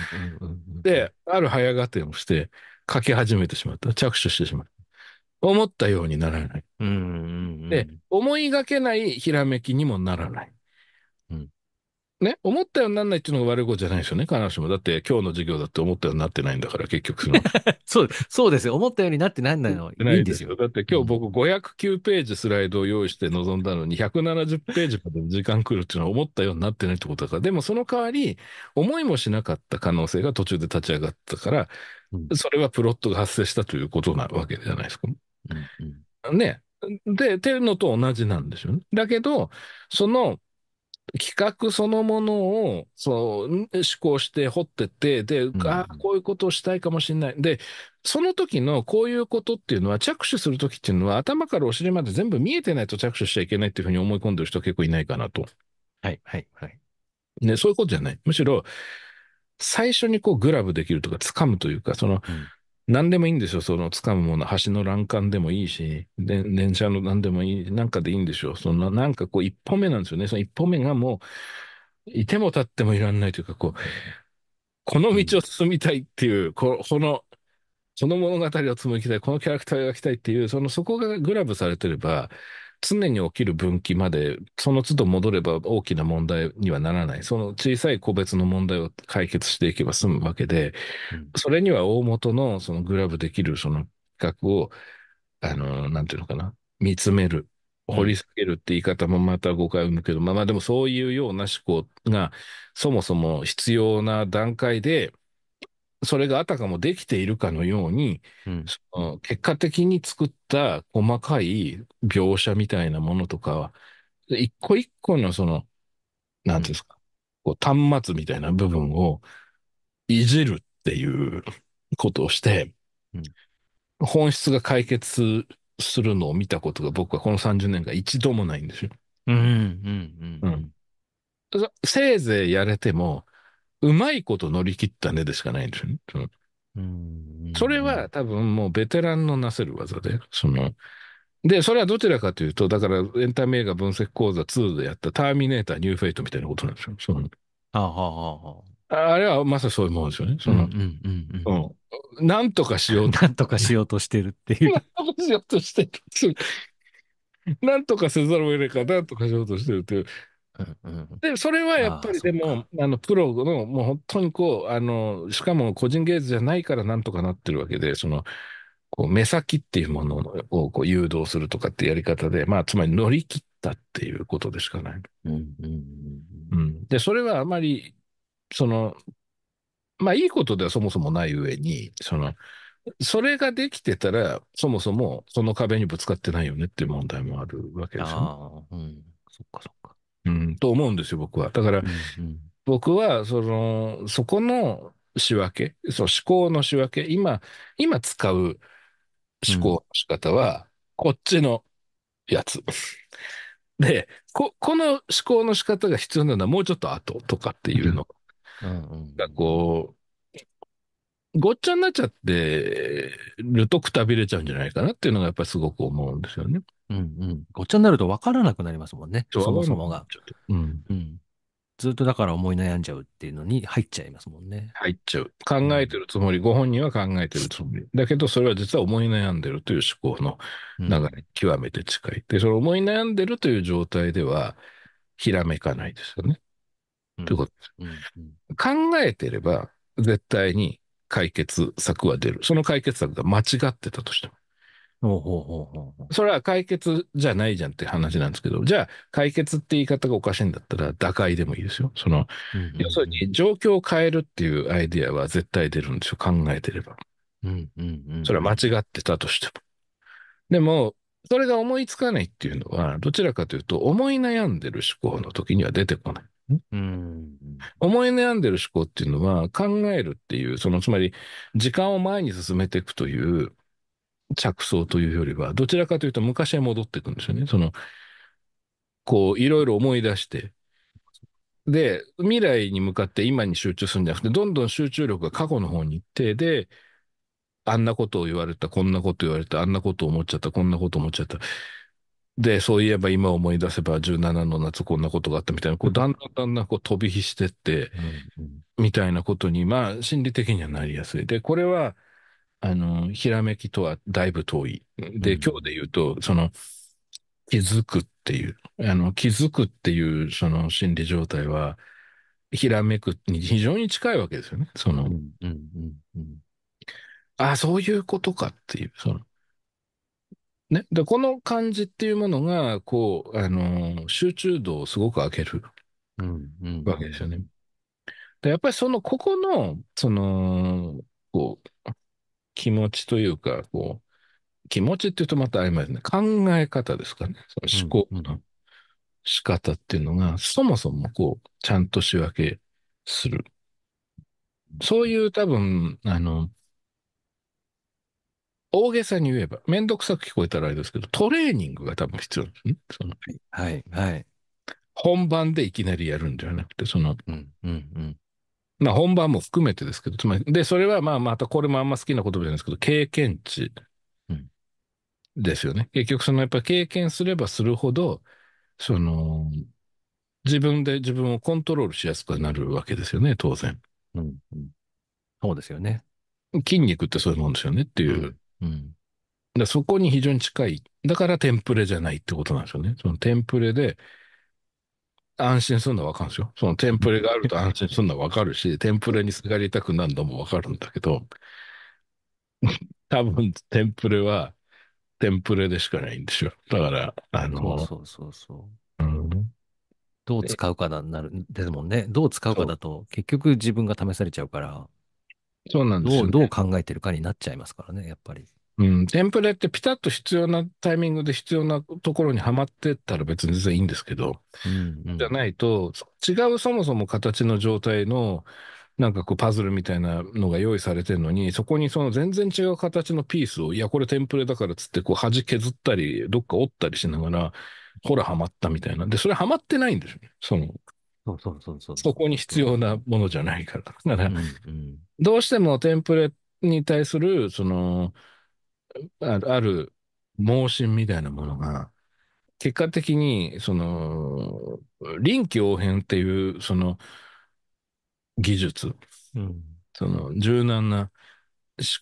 Speaker 2: で、ある早がてをして、書き始めてしまった。着手してしまった。思ったようにならない。で、思いがけないひらめきにもならない。ね、思ったようにならないっていうのが悪いことじゃないですよね、必ずしも。だって、今日の授業だって思ったようになってないんだから、結局その。そう、そうですよ。思ったようになってないのいいんですよ。だって今日僕509ページスライドを用意して臨んだのに、170ページまで時間来るっていうのは思ったようになってないってことだから、でもその代わり、思いもしなかった可能性が途中で立ち上がったから、それはプロットが発生したということなわけじゃないですか。うんうん、ね。で、てるのと同じなんですよね。だけど、その、企画そのものを、そう、思考して掘ってて、で、うん、ああ、こういうことをしたいかもしれない。で、その時のこういうことっていうのは、着手する時っていうのは、頭からお尻まで全部見えてないと着手しちゃいけないっていうふうに思い込んでる人結構いないかなと。はい、はい、はい。ね、そういうことじゃない。むしろ、最初にこうグラブできるとか、掴むというか、その、うん何でもいいんですよ。その掴むもの、橋の欄干でもいいし、で電車の何でもいい、なんかでいいんでしょう。そのなんかこう一歩目なんですよね。その一歩目がもう、いても立ってもいらんないというか、こう、この道を進みたいっていう、ここの、この物語を紡ぎたい、このキャラクターを描きたいっていう、そのそこがグラブされてれば、常に起きる分岐まで、その都度戻れば大きな問題にはならない。その小さい個別の問題を解決していけば済むわけで、それには大元のそのグラブできるその企画を、あの、なんていうのかな、見つめる。掘り下げるって言い方もまた誤解を生むけど、まあまあでもそういうような思考がそもそも必要な段階で、それがあたかもできているかのように、うん、結果的に作った細かい描写みたいなものとか、は、一個一個のその、なんてうんですか、うん、こう端末みたいな部分をいじるっていうことをして、うん、本質が解決するのを見たことが僕はこの30年間一度もないんですよ。うんうんうん、せいぜいやれても、うまいこと乗り切ったねでしかないんですよね。そそれは多分もうベテランのなせる技で、その、で、それはどちらかというと、だからエンタメ映画分析講座2でやったターミネーター、ニューフェイトみたいなことなんですよ。そのあはああれはまさにそういうものですよね。その、なんとかしよう なんとかしようとしてるっていう。なんとかしようとしてる。なんとかせざるを得ないか、なんとかしようとしてるっていう。で、それはやっぱりでも、あの、プロの、もう本当にこう、あの、しかも個人芸術じゃないからなんとかなってるわけで、その、こう、目先っていうものをこう誘導するとかってやり方で、まあ、つまり乗り切ったっていうことでしかない。で、それはあまり、その、まあ、いいことではそもそもない上に、その、それができてたら、そもそもその壁にぶつかってないよねっていう問題もあるわけですよね。ああ、うん。そっかそっか。と思うんですよ、僕は。だから、うんうん、僕は、その、そこの仕分け、そう、思考の仕分け、今、今使う思考の仕方は、こっちのやつ。で、こ、この思考の仕方が必要なのはもうちょっと後とかっていうのが、こごっちゃになっちゃってるとくたびれちゃうんじゃないかなっていうのがやっぱりすごく思うんですよね。うんうん。ごっちゃになると分からなくなりますもんね。そもそもが。うん、ずっとだから思い悩んじゃうっていうのに入っちゃいますもんね。入っちゃう。考えてるつもり、うん、ご本人は考えてるつもり。だけど、それは実は思い悩んでるという思考の流れに極めて近い。で、その思い悩んでるという状態では、ひらめかないですよね。ということです。考えてれば、絶対に解決策は出る。その解決策が間違ってたとしても。それは解決じゃないじゃんって話なんですけど、じゃあ解決って言い方がおかしいんだったら打開でもいいですよ。その、うんうんうん、要するに状況を変えるっていうアイディアは絶対出るんですよ。考えてれば。うんうんうん、それは間違ってたとしても。でも、それが思いつかないっていうのは、どちらかというと思い悩んでる思考の時には出てこない。うん、思い悩んでる思考っていうのは考えるっていう、そのつまり時間を前に進めていくという着想というよりは、どちらかというと昔へ戻っていくんですよね。その、こう、いろいろ思い出して、で、未来に向かって今に集中するんじゃなくて、どんどん集中力が過去の方に行って、で、あんなことを言われた、こんなこと言われた、あんなこと思っちゃった、こんなこと思っちゃった。で、そういえば今思い出せば17の夏こんなことがあったみたいな、こうだんだんだんだんこう飛び火してって、みたいなことに、まあ心理的にはなりやすい。で、これは、あの、ひらめきとはだいぶ遠い。で、今日で言うと、その、気づくっていう、あの、気づくっていうその心理状態は、ひらめくに非常に近いわけですよね。その、ああ、そういうことかっていう、その、ね。で、この感じっていうものが、こう、あのー、集中度をすごく上げるわけですよね。で、やっぱりその、ここの、その、こう、気持ちというか、こう、気持ちっていうとまたありますね。考え方ですかね。その思考の仕方っていうのが、そもそもこう、ちゃんと仕分けする。そういう多分、あの、大げさに言えば、めんどくさく聞こえたらあれですけど、トレーニングが多分必要ですね。はい、はい、はい。本番でいきなりやるんじゃなくて、その、うんうんうん、まあ本番も含めてですけど、つまり、で、それはまあまたこれもあんま好きな言葉じゃないですけど、経験値ですよね。結局そのやっぱ経験すればするほど、その、自分で自分をコントロールしやすくなるわけですよね、当然。うん、うん、そうですよね。筋肉ってそういうもんですよねっていううん。だそこに非常に近い。だからテンプレじゃないってことなんですよね。そのテンプレで安心するのはわかるんですよ。そのテンプレがあると安心するのはわかるし、テンプレにすがりたく何度もわかるんだけど、多分テンプレはテンプレでしかないんですよ。だから、あの、そ
Speaker 1: うそうそう、うん、どう使うかな、なる、ですもんね。どう使うかだと、結局自分が試されちゃうか
Speaker 2: ら。そうなんですよ、ね、どう、考えてるかになっちゃいますからね、やっぱり。うん、テンプレってピタッと必要なタイミングで必要なところにはまってったら別に全然いいんですけど、うんうん、じゃないと、違うそもそも形の状態の、なんかこうパズルみたいなのが用意されてるのに、そこにその全然違う形のピースを、いや、これテンプレだからっつって、こう端削ったり、どっか折ったりしながら、ほら、はまったみたいな。で、それはまってないんですよね。その、そうそうそうそう。そこに必要なものじゃないから。だから、うんうん、どうしてもテンプレに対する、その、ある、ある盲信みたいなものが、結果的に、その、臨機応変っていう、その、技術、うん、その、柔軟な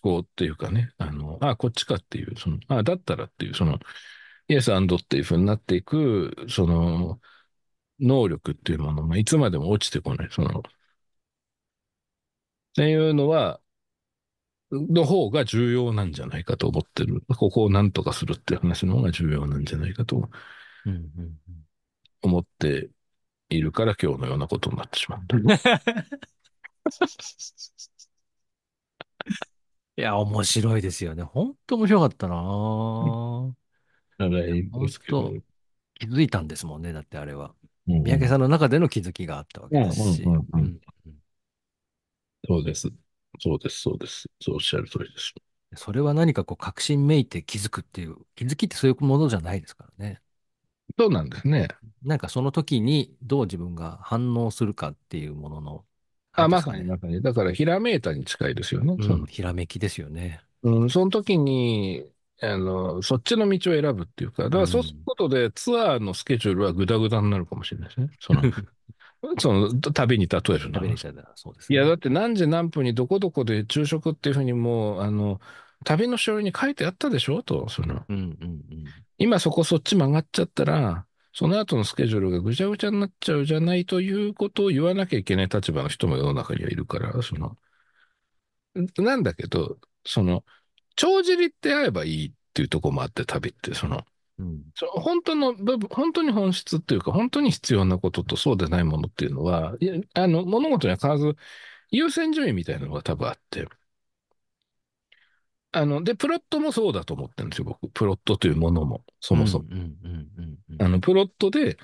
Speaker 2: 思考っていうかね、あの、あ、こっちかっていう、その、あ、だったらっていう、その、イエスアンドっていうふうになっていく、その、うん能力っていうものがいつまでも落ちてこない。その、っていうのは、の方が重要なんじゃないかと思ってる。ここを何とかするっていう話の方が重要なんじゃないかと思っているから今日のようなことになってしまった。
Speaker 1: いや、面白いですよね。ほんと面白かったなぁ。あれ、気づいたんですもんね、だってあれは。三宅さんの中での気づきがあったわけですし。そうです。そうです。そうです。そうおっしゃる通りです。それは何かこう、確信めいて気づくっていう、気づきってそういうものじゃないですからね。そうなんですね。なんかその時にどう自分が反応するかっていうものの、あ、まさにまさ
Speaker 2: に。だから、ひらめいたに近いですよね。うん、ひらめきですよね。うん、その時に、あの、そっちの道を選ぶっていうか、だからそうすることで、ツアーのスケジュールはぐだぐだになるかもしれないですね。その、その旅に例えるたら。そうです、ね、いや、だって何時何分にどこどこで昼食っていうふうにもう、あの、旅の書類に書いてあったでしょと、その、うんうんうん、今そこそっち曲がっちゃったら、その後のスケジュールがぐちゃぐちゃになっちゃうじゃないということを言わなきゃいけない立場の人も世の中にはいるから、その、なんだけど、その、帳尻って合えばいいっていうとこもあって、旅って、その、うん、本当の部分、本当に本質っていうか、本当に必要なこととそうでないものっていうのは、いやあの、物事には必ず優先順位みたいなのが多分あって。あの、で、プロットもそうだと思ってるんですよ、僕。プロットというものも、そもそも。あの、プロットで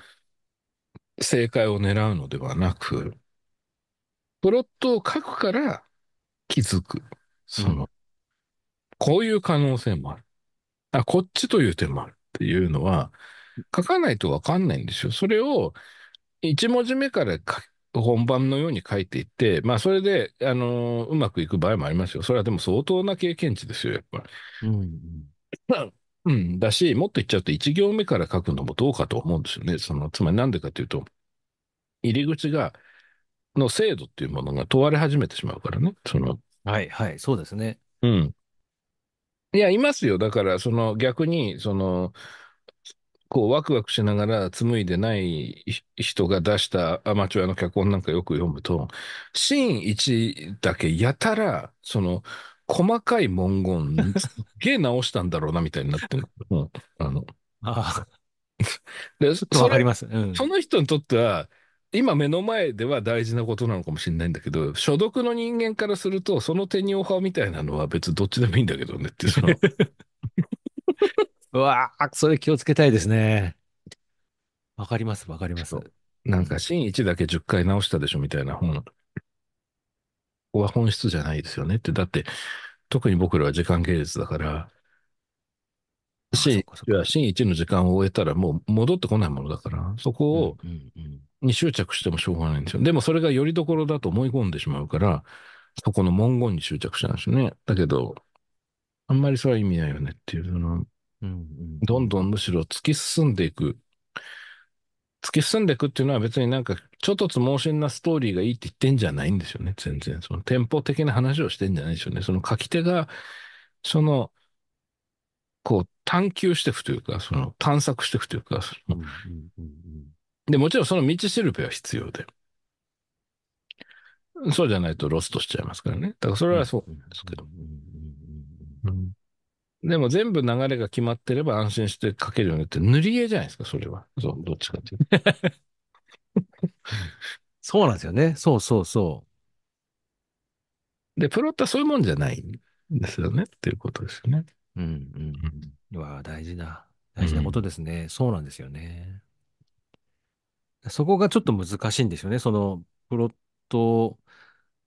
Speaker 2: 正解を狙うのではなく、プロットを書くから気づく。その、こういう可能性もある。あ、こっちという点もあるっていうのは、書かないとわかんないんですよ。それを、一文字目から本番のように書いていって、まあ、それで、あのー、うまくいく場合もありますよ。それはでも相当な経験値ですよ、やっぱり。うん、うん、だし、もっと言っちゃうと、1行目から書くのもどうかと思うんですよね。その、つまりなんでかというと、入り口が、の精度っていうものが問われ始めてしまうからね。その。はい、はい、そうですね。うん。いや、いますよ。だから、その逆に、その、こう、ワクワクしながら紡いでない人が出したアマチュアの脚本なんかよく読むと、シーン1だけやたら、その、細かい文言、すっげえ直したんだろうな、みたいになってる。うん、あの。ああ。で、そわかります。うん、その人にとっては、今目の前では大事なことなのかもしれないんだけど、所属の人間からすると、その手にオファーみたいなのは別どっちでもいいんだけどねっていうの。
Speaker 1: うわあ、それ気をつけたいですね。わかります、わかります。
Speaker 2: なんか、新一だけ10回直したでしょみたいな本。ここは本質じゃないですよねって。だって、特に僕らは時間芸術だから、新一の時間を終えたらもう戻ってこないものだから、そこを、に執着してもしょうがないんですよ。でもそれがよりどころだと思い込んでしまうから、そこの文言に執着したんですよね。だけど、あんまりそれは意味ないよねっていう、その、どんどんむしろ突き進んでいく。突き進んでいくっていうのは別になんか、ちょっとつ猛進なストーリーがいいって言ってんじゃないんですよね、全然。その、店舗的な話をしてんじゃないですよね。その書き手が、その、こう探求していくというか、その探索していくというか、うんで、もちろんその道しるべは必要で。そうじゃないとロストしちゃいますからね。だからそれはそうなんですけど。うん、でも全部流れが決まってれば安心して書けるようになって、塗り絵じゃないですか、それは。そう、どっちかっていうと。そうなんですよね。そうそうそう。で、プロットはそういうもんじゃないん
Speaker 1: ですよね、っていうことですよね。うんうんうん。うわ、大事だ。大事なことですね。そうなんですよね。そこがちょっと難しいんですよね。そのプロット、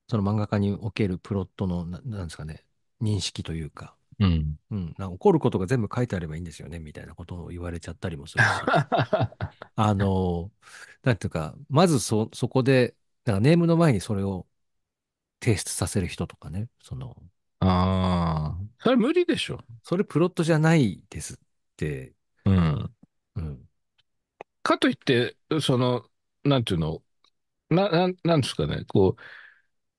Speaker 1: その漫画家におけるプロットの、ななんですかね、認識というか。うん。うん、なんか起こることが全部書いてあればいいんですよねみたいなことを言われちゃったりもするし、あの、なんていうか、まずそ、そこで、なんかネームの前にそれを提出させる人とかね、その、ああ。それ無理でしょ。それプロットじゃない
Speaker 2: ですって。うん。うん。かといって、その、なんていうの、な、ななんですかね、こ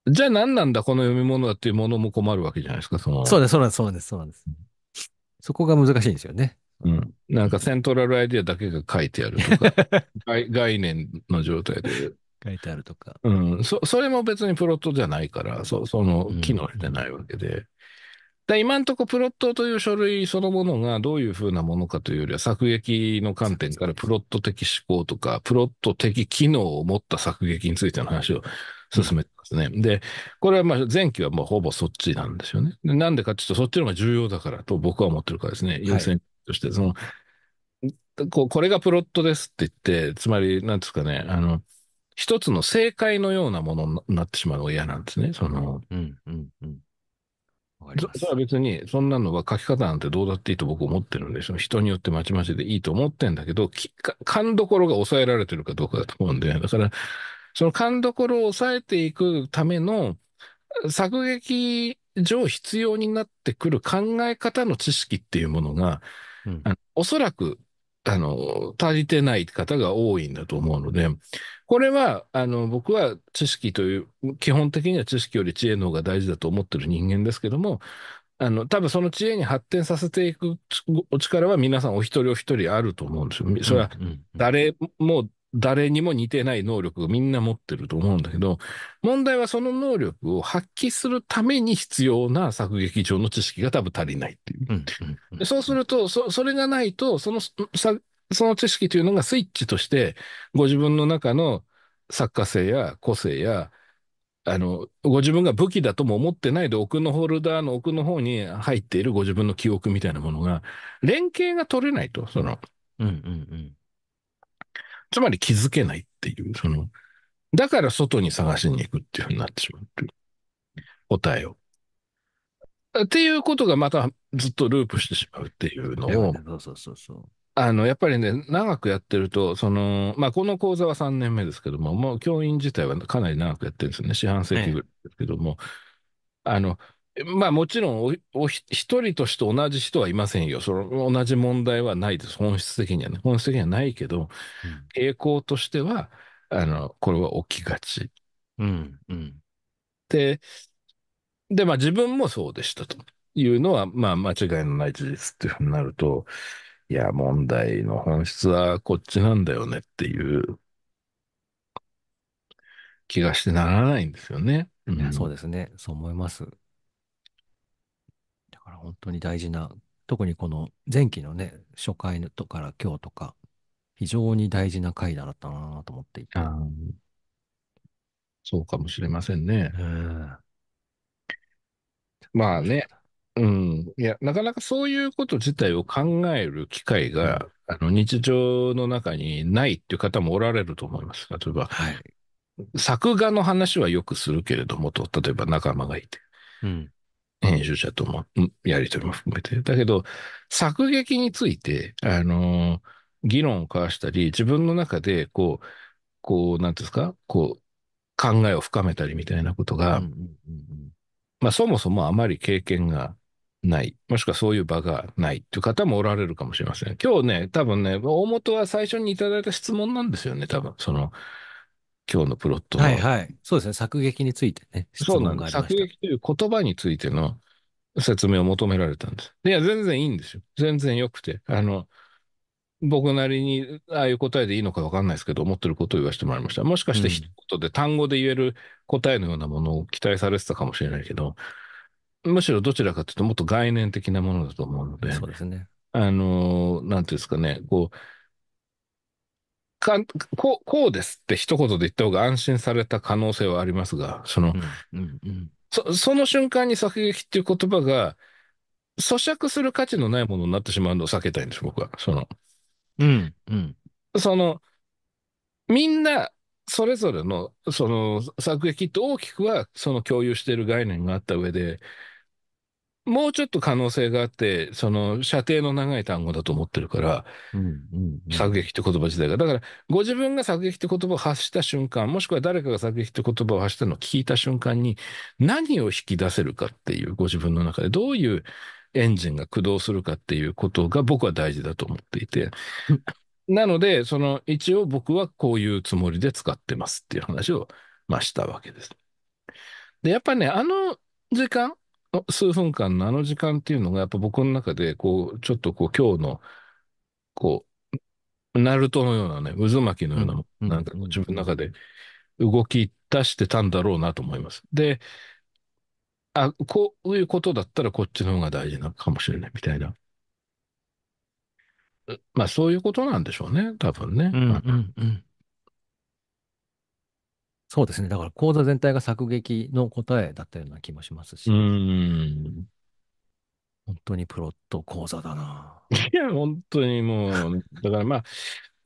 Speaker 2: う、じゃあ何なんだ、この読み物はっていうものも困るわけじゃないですか、その。そうで
Speaker 1: す、そうです、そうです、そうです。そこが難
Speaker 2: しいんですよね。うん。なんかセントラルアイデアだけが書いてあるとか、概念の状態で書いてあるとか。うん、そそれも別にプロットじゃないから、そその機能してないわけで。だ今んとこプロットという書類そのものがどういうふうなものかというよりは、作劇の観点からプロット的思考とか、プロット的機能を持った作劇についての話を進めてますね。で、これはまあ前期はもうほぼそっちなんですよね。でなんでかっていうと、そっちの方が重要だからと僕は思ってるからですね、優先として。そのここれがプロットですって言って、つまり、なんですかね、あの、一つの正解のようなものになってしまうのが嫌なんですね。その、うんうんうんそ。れは別に、そんなのは書き方なんてどうだっていいと僕思ってるんでしょ。人によってまちまちでいいと思ってんだけど、勘どころが抑えられてるかどうかだと思うんで、だから、その勘どころを抑えていくための、作劇上必要になってくる考え方の知識っていうものが、うん、おそらくあの、足りてない方が多いんだと思うので、これは、あの、僕は知識という、基本的には知識より知恵の方が大事だと思ってる人間ですけども、あの、多分その知恵に発展させていくお力は皆さんお一人お一人あると思うんですよ。それは誰も誰にも似てない能力をみんな持ってると思うんだけど、問題はその能力を発揮するために必要な作劇場の知識が多分足りないっていう。そうすると、そ、それがないと、その、その知識というのがスイッチとして、ご自分の中の作家性や個性や、あの、ご自分が武器だとも思ってないで、奥のホルダーの奥の方に入っているご自分の記憶みたいなものが、連携が取れないと、その、うんうんうん。つまり気づけないっていう、その、だから外に探しに行くっていうふうになってしまうっていう答えを。っていうことがまたずっとループしてしまうっていうのを、あの、やっぱりね、長くやってると、その、まあ、この講座は3年目ですけども、もう教員自体はかなり長くやってるんですよね。四半世紀ぐらいですけども、ええ、あの、まあもちろんお、おひ、一人として同じ人はいませんよ。その、同じ問題はないです。本質的にはね。本質的にはないけど、うん、傾向としては、あの、これは起きがち。うん、うん。で、で、まあ自分もそうでしたというのは、まあ間違いのない事実っていうふうになると、いや、問題の本質はこっちなんだよねっていう気がしてならないんですよね。うん、そうですね。そ
Speaker 1: う思います。から本当に大事な、特にこの前期のね、初回のとから今日とか、非常に大事な回だったなと思
Speaker 2: っていて。そうかもしれませんね。ん、まあね、うん。いや、なかなかそういうこと自体を考える機会が、うん、あの日常の中にないっていう方もおられると思います。例えば、はい、作画の話はよくするけれどもと、例えば仲間がいて。うん、編集者ともやり取りも含めて。だけど、作劇について、あのー、議論を交わしたり、自分の中で、こう、こう、なんですか、こう、考えを深めたりみたいなことが、まあ、そもそもあまり経験がない、もしくはそういう場がないという方もおられるかもしれません。今日ね、多分ね、大元は最初にいただいた質問なんですよね、多分。その、今日のプロットは。はいはい。そうですね。作劇についてね。そうなんです。作劇という言葉についての説明を求められたんです。いや、全然いいんですよ。全然良くて。あの、僕なりに、ああいう答えでいいのか分かんないですけど、思ってることを言わせてもらいました。もしかして一言で単語で言える答えのようなものを期待されてたかもしれないけど、むしろどちらかというともっと概念的なものだと思うので、そうですね。あの、なんていうんですかね、こう、かこう、こうですって一言で言った方が安心された可能性はありますが、その、うんうんうん、そその瞬間に作劇っていう言葉が、咀嚼する価値のないものになってしまうのを避けたいんです、僕は。その、
Speaker 1: うん、うん。
Speaker 2: その、みんな、それぞれの、その、作劇って大きくは、その共有している概念があった上で、もうちょっと可能性があって、その、射程の長い単語だと思ってるから、作劇って言葉自体が。だから、ご自分が作劇って言葉を発した瞬間、もしくは誰かが作劇って言葉を発したのを聞いた瞬間に、何を引き出せるかっていう、ご自分の中で、どういうエンジンが駆動するかっていうことが僕は大事だと思っていて。なので、その、一応僕はこういうつもりで使ってますっていう話を、まあ、したわけです。で、やっぱね、あの時間、数分間のあの時間っていうのが、やっぱ僕の中で、こう、ちょっとこう、今日の、こう、ナルトのようなね、渦巻きのような、うん、なんか自分の中で動き出してたんだろうなと思います。で、あ、こういうことだったらこっちの方が大事なのかもしれないみたいな。まあそういうことなんでしょうね、多分ね。うんうんうん、
Speaker 1: そうですね。だから講座全体が作劇の答えだったような気もしますし。うん。本当にプロット講座だな。
Speaker 2: いや、本当にもう、だからま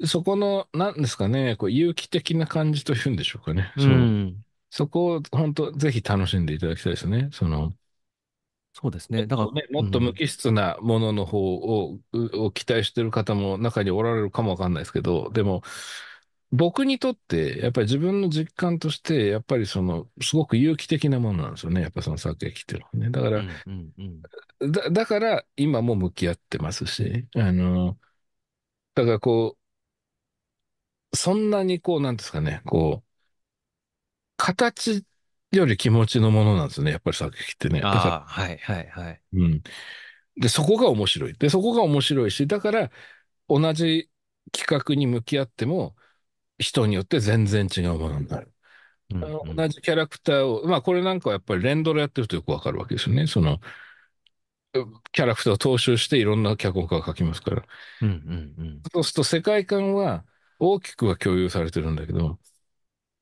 Speaker 2: あ、そこの、何ですかね、こう、有機的な感じというんでしょうかね。そうん、そこを本当、ぜひ楽しんでいただきたいですね。その、そうですね。だから、ね、もっと無機質なものの方を、うん、を期待してる方も中におられるかもわかんないですけど、でも、僕にとって、やっぱり自分の実感として、やっぱりその、すごく有機的なものなんですよね。やっぱその作劇っていうのはね。だから、うんうんうん、だだから、今も向き合ってますし、あの、だからこう、そんなにこう、なんですかね、こう、形より気持ちのものなんですね。やっぱり作劇ってね。ああ、はいはいはい。うん。で、そこが面白い。で、そこが面白いし、だから、同じ企画に向き合っても、人によって全然違うものになる。同じキャラクターを、まあこれなんかはやっぱり連ドラやってるとよくわかるわけですよね。その、キャラクターを踏襲していろんな脚本家が書きますから。うんうんうん、そうすると世界観は大きくは共有されてるんだけど、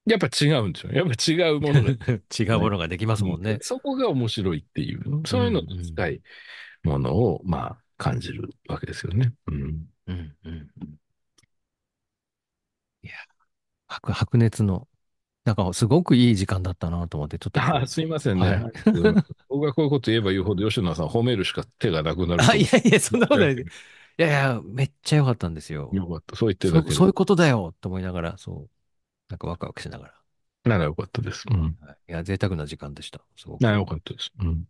Speaker 2: やっぱ違うんですよ。やっぱ違うものが。違うものができますもんね。そこが面白いっていう、そういうのに近いものを、まあ感じるわけですよね。うん
Speaker 1: 白白熱の、なんかすごくいい時間だったなと思って、ちょっと。あすいませ
Speaker 2: んね、はい僕がこういうこと言えば言うほど、吉野さん褒めるしか手がなくなる。あ、いやいや、そんなことない。い
Speaker 1: やいや、めっちゃ良かったんですよ。よかった。そう言ってるだそういうことだよ
Speaker 2: と思いながら、そう。なんかワクワクしながら。ならよかったです。うん、いや、贅沢な時間でした。すごく。ならよかったです。うん、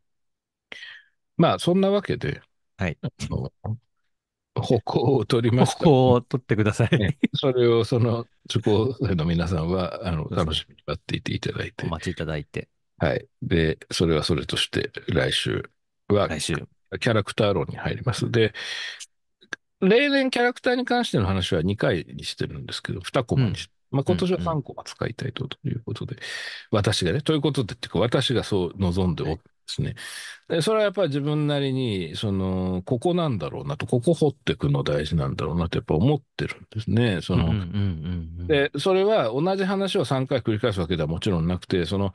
Speaker 2: まあ、そんなわけで、はい。歩行を取ります歩行を取ってください、ね、それをその受講生の皆さんはあの楽しみに待っていていただいて。お待ちいただいて。はい。で、それはそれとして、来週は、来週。キャラクター論に入ります。で、例年キャラクターに関しての話は2回にしてるんですけど、2コマにして、うん、まあ、今年は3コマ使いたいと、ということで、うんうん、私がね、ということでっていうか、私がそう望んでおっですね。で、それはやっぱり自分なりに、その、ここなんだろうなと、ここ掘っていくの大事なんだろうなってやっぱ思ってるんですね。その、で、それは同じ話を3回繰り返すわけではもちろんなくて、その、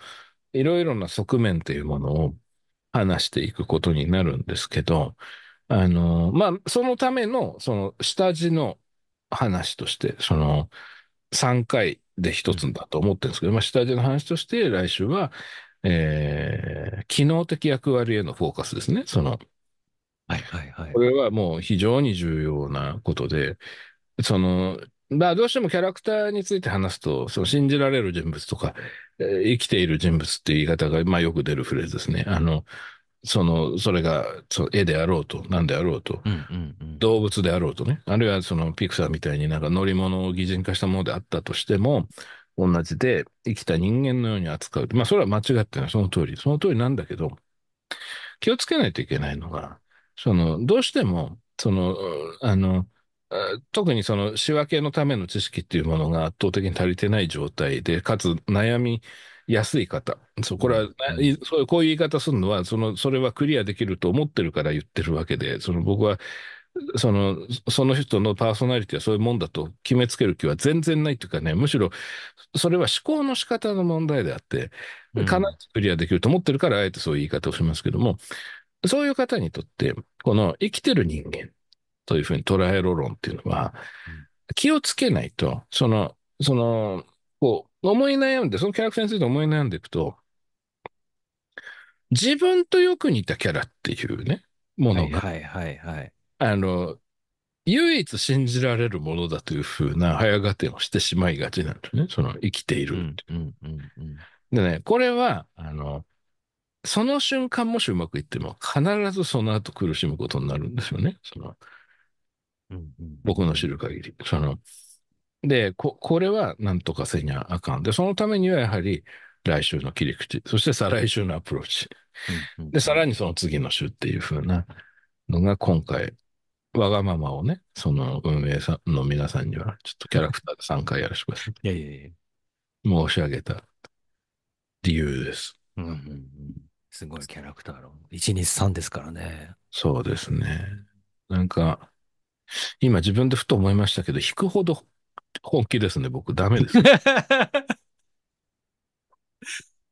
Speaker 2: いろいろな側面というものを話していくことになるんですけど、あの、まあ、そのための、その、下地の話として、その、3回で一つだと思ってるんですけど、まあ、下地の話として来週は、えー、機能的役割へのフォーカスですね。その、はいはいはい。これはもう非常に重要なことで、その、まあどうしてもキャラクターについて話すと、その信じられる人物とか、えー、生きている人物っていう言い方が、まあよく出るフレーズですね。あの、その、それが、その絵であろうと、何であろうと、うんうんうん、動物であろうとね、あるいはそのピクサーみたいになんか乗り物を擬人化したものであったとしても、同じで生きた人間のように扱う。まあそれは間違ってない。その通り。その通りなんだけど、気をつけないといけないのが、その、どうしても、その、あの、特にその仕分けのための知識っていうものが圧倒的に足りてない状態で、かつ悩みやすい方。そう、これは、そういう、こういう言い方するのは、その、それはクリアできると思ってるから言ってるわけで、その僕はその、その人のパーソナリティはそういうもんだと決めつける気は全然ないというかね、むしろ、それは思考の仕方の問題であって、必ずクリアできると思ってるから、あえてそういう言い方をしますけども、そういう方にとって、この生きてる人間というふうに捉えろ論っていうのは、気をつけないと、その、その、こう、思い悩んで、そのキャラクターについて思い悩んでいくと、自分とよく似たキャラっていうね、ものが、はいはいはい、はい。あの、唯一信じられるものだというふうな早合点をしてしまいがちなんですね。その生きているて、うんうんうんうん。でね、これは、あの、その瞬間もしうまくいっても、必ずその後苦しむことになるんですよね。その、うんうん、僕の知る限り。その、で、こ、これはなんとかせにゃあかん。で、そのためにはやはり来週の切り口、そして再来週のアプローチ。うんうん、で、さらにその次の週っていうふうなのが今回わがままをね、その運営さんの皆さんには、ちょっとキャラクターで3回やらせてください。いやいやいや。申し上げた理由です。うん、すごいキャラクターの。1、2、3ですからね。そうですね。なんか、今自分でふと思いましたけど、引くほど本気ですね、僕。ダメです。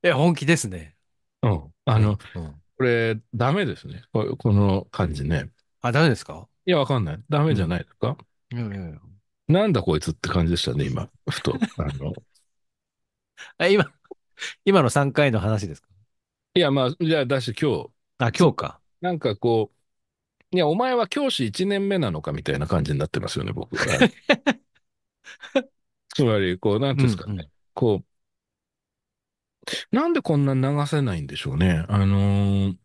Speaker 2: え、本気ですね。うん。あの、うん、これ、ダメですねこ。この感じね。あ、ダメですかいや、わかんない。ダメじゃないですか、いやいやいや。なんだこいつって感じでしたね、今、ふと。あのあ 今、今の3回の話ですかいや、まあ、じゃあ、だし、今日。あ、今日か。なんかこう、いや、お前は教師1年目なのかみたいな感じになってますよね、僕は。つまり、こう、なんていうんですかね、うんうん、こう、なんでこんな流せないんでしょうね。あのー、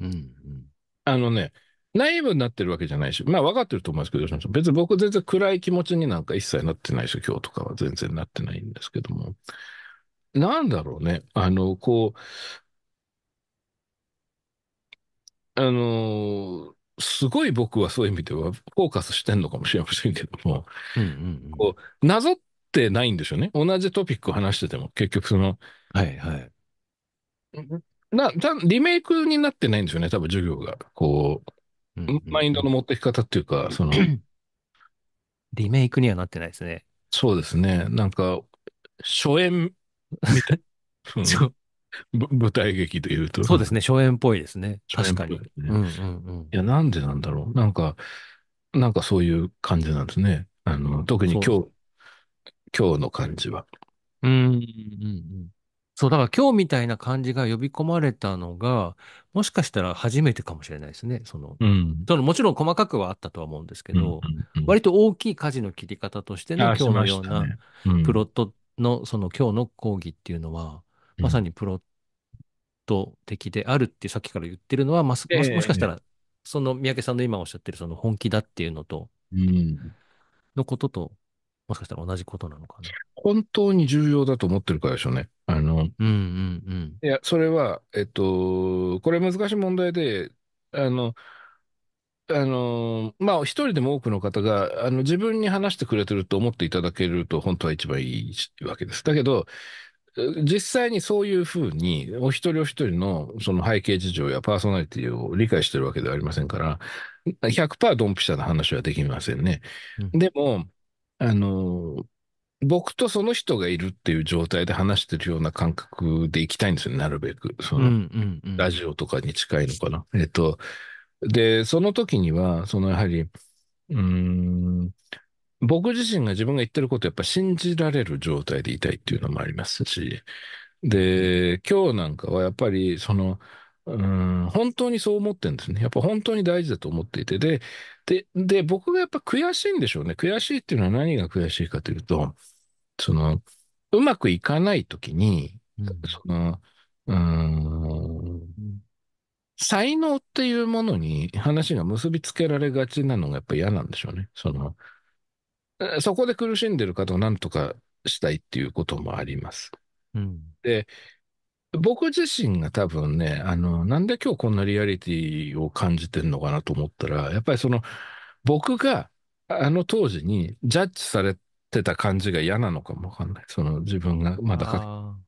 Speaker 2: うん、うん、あのね、内部になってるわけじゃないし、まあ分かってると思いますけど、別に僕全然暗い気持ちになんか一切なってないし、今日とかは全然なってないんですけども。なんだろうね。あの、こう、あのすごい僕はそういう意味ではフォーカスしてんのかもしれませんけども、なぞってないんでしょうね。同じトピックを話してても、結局その、はいはい。な、リメイクになってないんですよね、多分授業が。こう、うんマインドの持ってき方っていうか、その、リメイクにはなってないですね。そうですね。なんか、初演みたい 舞台劇でいうと。そうですね、初演っぽいですね。確かに。ねうんうんうん、いや、なんでなんだろう。なんか、なんかそういう感じなんですね。あの、特に今日、今日の感じは。
Speaker 1: うん、うん、うん。そう、だから今日みたいな感じが呼び込まれたのが、もしかしたら初めてかもしれないですね。その、そのもちろん細かくはあったとは思うんですけど、割と大きい舵の切り方としての、今日のようなプロットの、その今日の講義っていうのは、まさにプロット的であるってさっきから言ってるのは、まもしかしたら、その三宅さんの今おっしゃってるその本気だっていうのと、のことともしかしたら同じこ
Speaker 2: となのかな。本当に重要だと思ってるからでしょうね。あの、うんうんうん。いや、それは、えっと、これ難しい問題で、あの、あの、まあ、一人でも多くの方が、あの、自分に話してくれてると思っていただけると、本当は一番いいわけです。だけど、実際にそういうふうに、お一人お一人のその背景事情やパーソナリティを理解してるわけではありませんから、100%ドンピシャな話はできませんね。うん、でも、あの、僕とその人がいるっていう状態で話してるような感覚で行きたいんですよね、なるべく。その、ラジオとかに近いのかな。えっと、で、その時には、そのやはり、うん、僕自身が自分が言ってることをやっぱ信じられる状態でいたいっていうのもありますし、で、今日なんかはやっぱり、その、うん、本当にそう思ってるんですね。やっぱ本当に大事だと思っていて。で、で、で、僕がやっぱ悔しいんでしょうね。悔しいっていうのは何が悔しいかというと、その、うまくいかないときに、うん、その、うん、才能っていうものに話が結びつけられがちなのがやっぱ嫌なんでしょうね。その、そこで苦しんでる方を何とかしたいっていうこともあります。うん、で、僕自身が多分ね、あの、なんで今日こんなリアリティを感じてんのかなと思ったら、やっぱりその、僕があの当時にジャッジされてた感じが嫌なのかもわかんない。その自分がまだか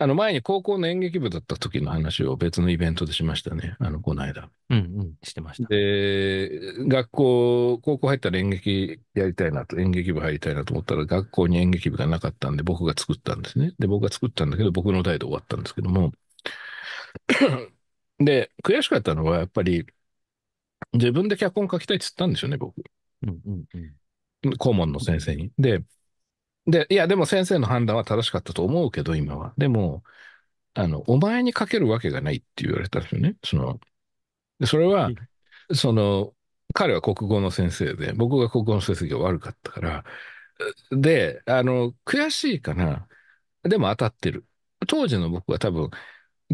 Speaker 2: あの前に高校の演劇部だった時の話を別のイベントでしましたね。あの、この間。うんうん、してました。で、学校、高校入ったら演劇やりたいなと、演劇部入りたいなと思ったら、学校に演劇部がなかったんで、僕が作ったんですね。で、僕が作ったんだけど、僕の代で終わったんですけども。で、悔しかったのは、やっぱり、自分で脚本書きたいって言ったんですよね、僕。うんうんうん。顧問の先生に。で、で、いや、でも先生の判断は正しかったと思うけど、今は。でも、あの、お前にかけるわけがないって言われたんですよね。その、でそれは、その、彼は国語の先生で、僕が国語の成績が悪かったから、で、あの、悔しいかな。でも当たってる。当時の僕は多分、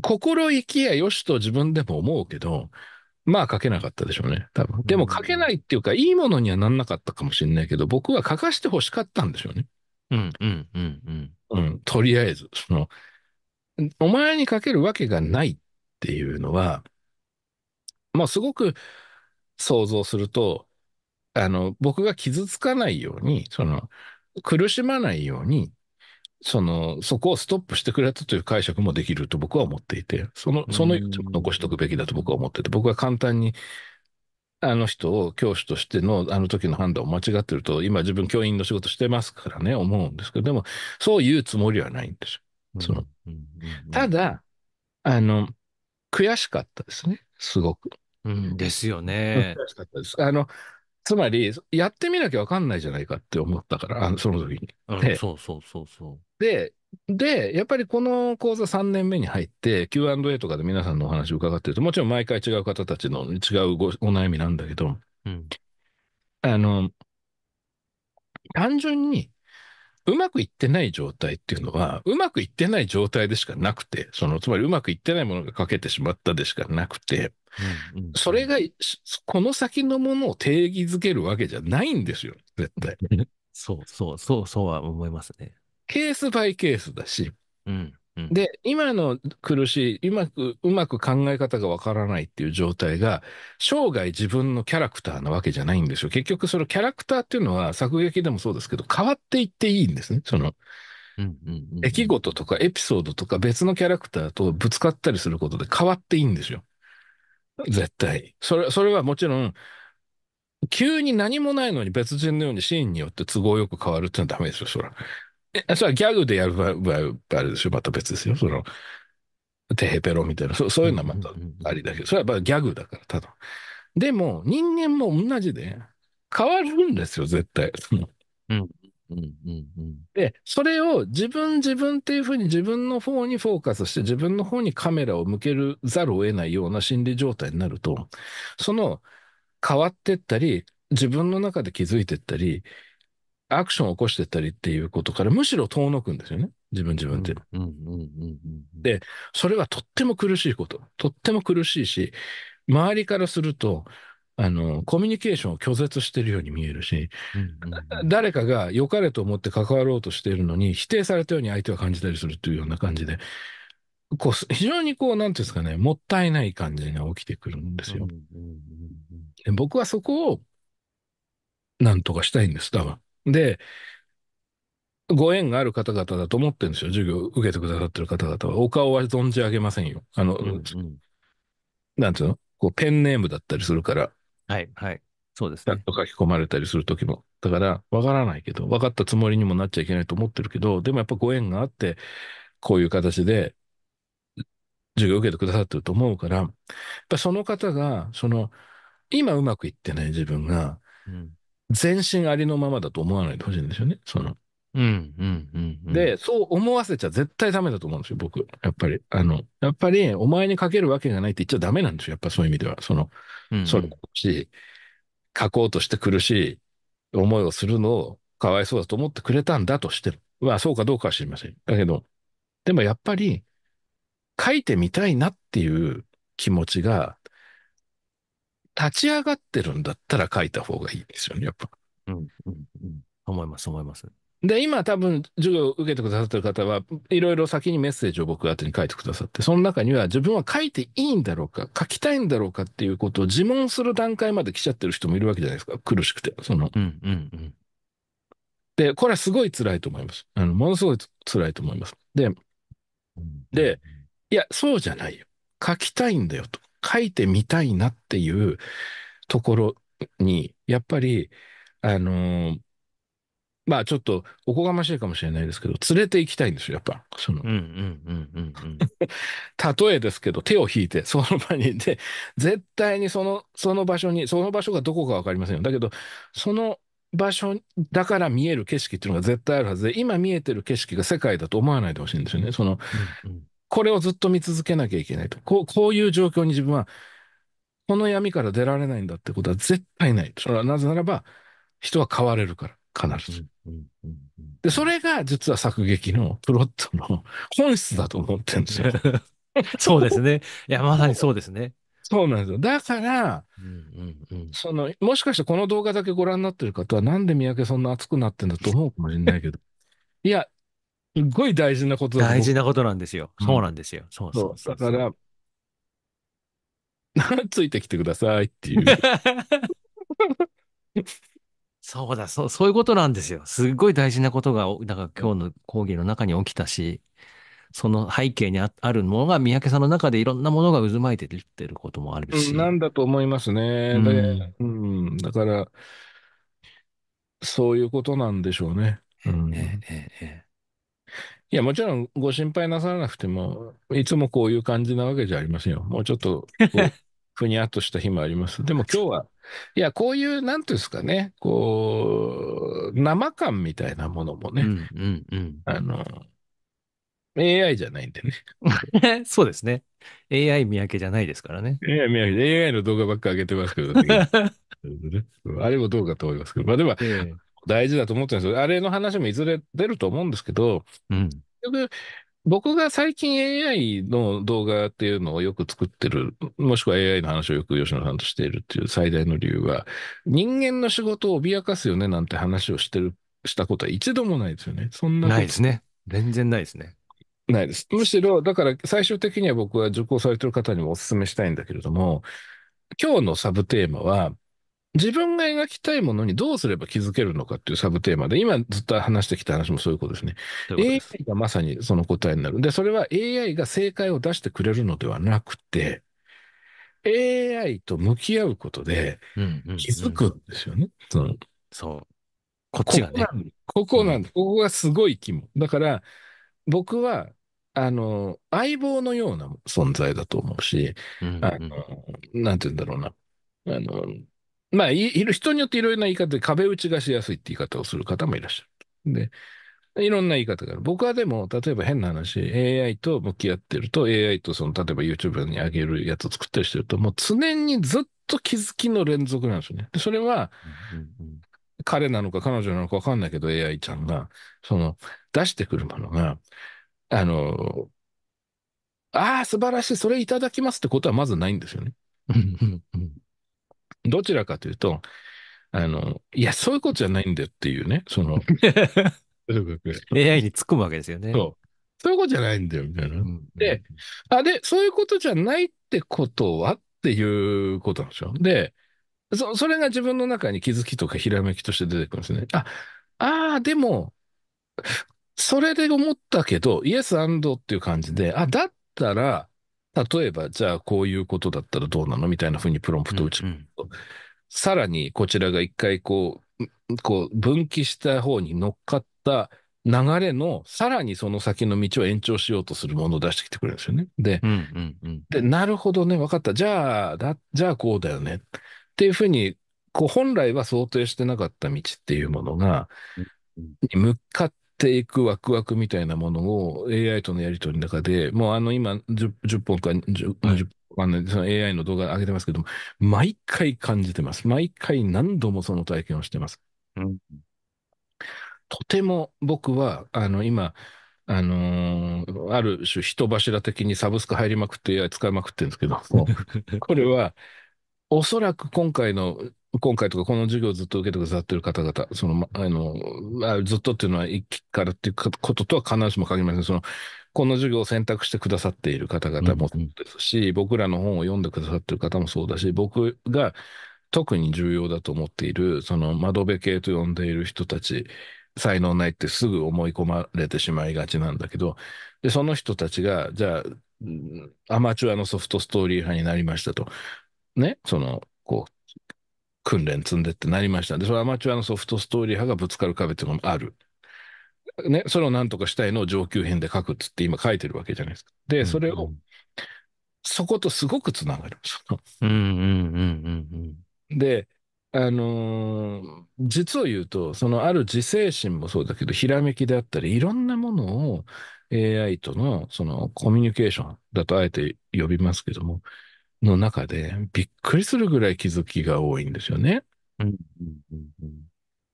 Speaker 2: 心意気やよしと自分でも思うけど、まあ書けなかったでしょうね、多分。でも書けないっていうか、いいものにはなんなかったかもしれないけど、僕は書かしてほしかったんでしょうね。うんうんうんうん。とりあえず、その、お前にかけるわけがないっていうのは、まあすごく想像すると、あの、僕が傷つかないように、その、苦しまないように、その、そこをストップしてくれたという解釈もできると僕は思っていて、その、その残しとくべきだと僕は思ってて、僕は簡単にあの人を教師としてのあの時の判断を間違ってると、今自分教員の仕事してますからね、思うんですけど、でも、そういうつもりはないんですよ。その、ただ、あの、悔しかったですね、すごく。うん、ですよね。悔しかったです。あの、つまり、やってみなきゃわかんないじゃないかって思ったから、あのその時に。そうそうそうそう。で、で、やっぱりこの講座3年目に入って Q&A とかで皆さんのお話を伺ってると、もちろん毎回違う方たちの違うお悩みなんだけど、うん、あの、単純にうまくいってない状態っていうのは、うまくいってない状態でしかなくて、その、つまりうまくいってないものが欠けてしまったでしかなくて、うんうんうん、それが、この先のものを定義づけるわけじゃないんですよ、絶対。そうそう、そう、そうは思いますね。ケースバイケースだし、うんで、今の苦しい、うまく、うまく考え方がわからないっていう状態が、生涯自分のキャラクターなわけじゃないんですよ。結局、そのキャラクターっていうのは、作劇でもそうですけど、変わっていっていいんですね。その、うん出来事とかエピソードとか別のキャラクターとぶつかったりすることで変わっていいんですよ。絶対。それ、それはもちろん、急に何もないのに別人のようにシーンによって都合よく変わるってのはダメですよ、そら。え、それはギャグでやる場合あれでしょまた別ですよ。その、テヘペロみたいな、そそういうのはまたありだけど、それはやっぱギャグだから、ただ。でも、人間も同じで、変わるんですよ、絶対。うんうんうん、で、それを自分自分っていうふうに自分の方にフォーカスして自分の方にカメラを向けるざるを得ないような心理状態になると、その変わってったり、自分の中で気づいてったり、アクションを起こしてったりっていうことから、むしろ遠のくんですよね。自分自分って。で、それはとっても苦しいこと。とっても苦しいし、周りからすると、あの、コミュニケーションを拒絶してるように見えるし、誰かが良かれと思って関わろうとしているのに、否定されたように相手は感じたりするというような感じで、こう、非常にこう、なんていうんですかね、もったいない感じが起きてくるんですよ。僕はそこを、なんとかしたいんです、多分。で、ご縁がある方々だと思ってるんですよ。授業を受けてくださってる方々は。お顔は存じ上げませんよ。あの、うんうん、なんうのこう、ペンネームだったりするから。はい、はい。そうですね。と書き込まれたりする時も。だから、わからないけど、分かったつもりにもなっちゃいけないと思ってるけど、でもやっぱご縁があって、こういう形で、授業を受けてくださってると思うから、やっぱその方が、その、今うまくいってない自分が、うん全身ありのままだと思わないでほしいんですよね。その。うん、うん、うん、うん。で、そう思わせちゃ絶対ダメだと思うんですよ、僕。やっぱり。あの、やっぱり、お前にかけるわけがないって言っちゃダメなんですよ。やっぱそういう意味では。その、うん、うん、それし、書こうとして苦しい思いをするのを、かわいそうだと思ってくれたんだとしてる。まあ、そうかどうかは知りません。だけど、でもやっぱり、書いてみたいなっていう気持ちが、立ち上がってるんだったら書いた方がいいですよね、やっぱ。うん、うん、うん。思います、思います。で、今多分授業を受けてくださってる方は、いろいろ先にメッセージを僕宛に書いてくださって、その中には自分は書いていいんだろうか、書きたいんだろうかっていうことを自問する段階まで来ちゃってる人もいるわけじゃないですか、苦しくて。その。うんうんうん。で、これはすごい辛いと思います。あの、ものすごい辛いと思います。で、で、いや、そうじゃないよ。書きたいんだよと。書いてみたいなっていうところに、やっぱり、あのー、まあちょっとおこがましいかもしれないですけど、連れて行きたいんですよ、やっぱ。その。例えですけど、手を引いて、その場にいて、絶対にその、その場所に、その場所がどこかわかりませんよ。だけど、その場所だから見える景色っていうのが絶対あるはずで、今見えてる景色が世界だと思わないでほしいんですよね。その、うんうん、これをずっと見続けなきゃいけないと。こう、こういう状況に自分は、この闇から出られないんだってことは絶対ない。それはなぜならば、人は変われるから、必ず。で、それが実は作劇のプロットの 本質だと思ってるんですよ。そうですね。いや、まさにそうですね。そうなんですよ。だから、その、もしかしてこの動画だけご覧になってる方は、なんで三宅そんな熱くなってんだと思うかもしれないけど、いや、すごい大事なことだ大事
Speaker 1: なことなんですよ。そうなんですよ。そうそうそうだから、ついてきてくださいっていう。そうだ、そう、そういうことなんですよ。すっごい大事なことが、なんか今日の講義の中に起きたし、その背景にあるものが三宅さんの中でいろんなものが渦巻いて出てることもあるし。うん、
Speaker 2: なんだと思いますね。うん、うん、だから、そういうことなんでしょうね。うん、ええええ。いや、もちろんご心配なさらなくても、いつもこういう感じなわけじゃありませんよ。もうちょっと、ふにゃっとした日もあります。でも今日は、いや、こういう、なんていうんですかね、こう、生感みたいなものもね、うんうんうん、あの、AI じゃないんで
Speaker 1: ね。そうですね。AI 三宅じゃないですからね。
Speaker 2: AI 三宅、AI の動画ばっか上げてますけどね。あれもどうかと思いますけど。まあでも、えー、大事だと思ってるんですよ。あれの話もいずれ出ると思うんですけど、うん、局、僕が最近 AI の動画っていうのをよく作ってる、もしくは AI の話をよく吉野さんとしているっていう最大の理由は、人間の仕事を脅かすよねなんて話をしてる、したことは一度もないですよね。そんなないですね。全然ないですね。ないです。むしろ、だから最終的には僕は受講されてる方にもお勧めしたいんだけれども、今日のサブテーマは、自分が描きたいものにどうすれば気づけるのかっていうサブテーマで、今ずっと話してきた話もそういうことですね。AI がまさにその答えになる。で、それは AI が正解を出してくれるのではなくて、AI と向き合うことで気づくんですよね。うんそう。こっちがね。ここなんだ。ここがすごい肝。だから、僕は、あの、相棒のような存在だと思うし、うんうん、あの、なんて言うんだろうな。あの、まあ、いる人によっていろいろな言い方で壁打ちがしやすいって言い方をする方もいらっしゃる。で、いろんな言い方がある。僕はでも、例えば変な話、AI と向き合ってると、AI とその、例えば YouTube に上げるやつを作ったりしてると、もう常にずっと気づきの連続なんですよね。で、それは、彼なのか彼女なのかわかんないけど、AI ちゃんが、その、出してくるものが、あの、ああ、素晴らしい、それいただきますってことはまずないんですよね。どちらかというと、あの、いや、そういうことじゃないんだよっていうね、その、AI に突っ込むわけですよね。そう。そういうことじゃないんだよ、みたいな。で、あ、で、そういうことじゃないってことはっていうことなんですよ。で、そ、それが自分の中に気づきとかひらめきとして出てくるんですね。あ、ああ、でも、それで思ったけど、イエスっていう感じで、あ、だったら、例えば、じゃあこういうことだったらどうなのみたいなふうにプロンプト打ち込むと、うんうん、さらにこちらが一回こう、こう分岐した方に乗っかった流れの、さらにその先の道を延長しようとするものを出してきてくれるんですよね。で、うんうんうん、でなるほどね、分かった。じゃあ、だじゃあこうだよね。っていうふうに、こう本来は想定してなかった道っていうものが、に向かっていくワクワクみたいなものを AI とのやりとりの中で、もうあの今 10, 10本か20本、あの、その AI の動画上げてますけども、毎回感じてます。毎回何度もその体験をしてます。うん、とても僕は、あの、今、あのー、ある種人柱的にサブスク入りまくって AI 使いまくってるんですけど これは、おそらく今回の今回とかこの授業をずっと受けてくださってる方々、その、あの、まあ、ずっとっていうのは一気からっていうこととは必ずしも限りません。その、この授業を選択してくださっている方々もですし、うんうん、僕らの本を読んでくださってる方もそうだし、僕が特に重要だと思っている、その窓辺系と呼んでいる人たち、才能ないってすぐ思い込まれてしまいがちなんだけど、で、その人たちが、じゃあ、アマチュアのソフトストーリー派になりましたと。ね、その、こう、訓練積んでってなりましたで、そのアマチュアのソフトストーリー派がぶつかる壁っていうのもある。ね、それをなんとかしたいのを上級編で書くっつって今書いてるわけじゃないですか。で、それを、そことすごくつながる。で、あのー、実を言うと、そのある自制心もそうだけど、ひらめきであったり、いろんなものを AI とのそのコミュニケーションだとあえて呼びますけども、の中でびっくりするぐらい気づきが多いんですよね。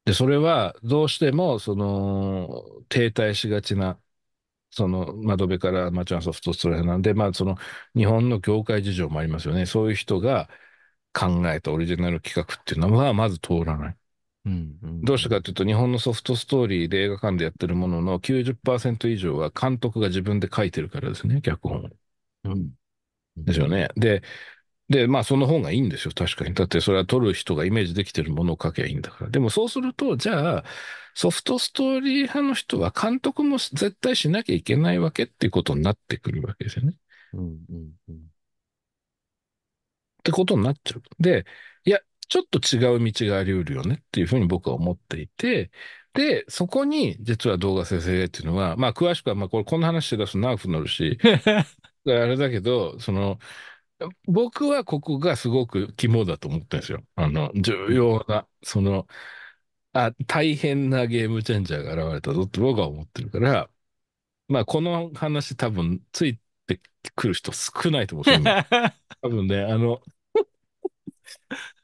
Speaker 2: で、それはどうしても、その、停滞しがちな、その、窓辺から、街はンソフトストレーなんで、まあ、その、日本の業界事情もありますよね。そういう人が考えたオリジナル企画っていうのは、まず通らない。うんどうしてかっていうと、日本のソフトストーリーで映画館でやってるものの90%以上は監督が自分で書いてるからですね、脚本を。うんですよね。で、で、まあその方がいいんですよ、確かに。だってそれは撮る人がイメージできてるものを書けばいいんだから。でもそうすると、じゃあ、ソフトストーリー派の人は監督も絶対しなきゃいけないわけっていうことになってくるわけですよね。うんうんうん、ってことになっちゃう。で、いや、ちょっと違う道があり得るよねっていうふうに僕は思っていて、で、そこに、実は動画生成 a っていうのは、まあ、詳しくは、まあ、これ、こんな話し出すと長くなるし、あれだけど、その、僕はここがすごく肝だと思ってるんですよ。あの、重要な、その、あ、大変なゲームチェンジャーが現れたぞって僕は思ってるから、まあ、この話多分、ついてくる人少ないと思う多分ね、あの、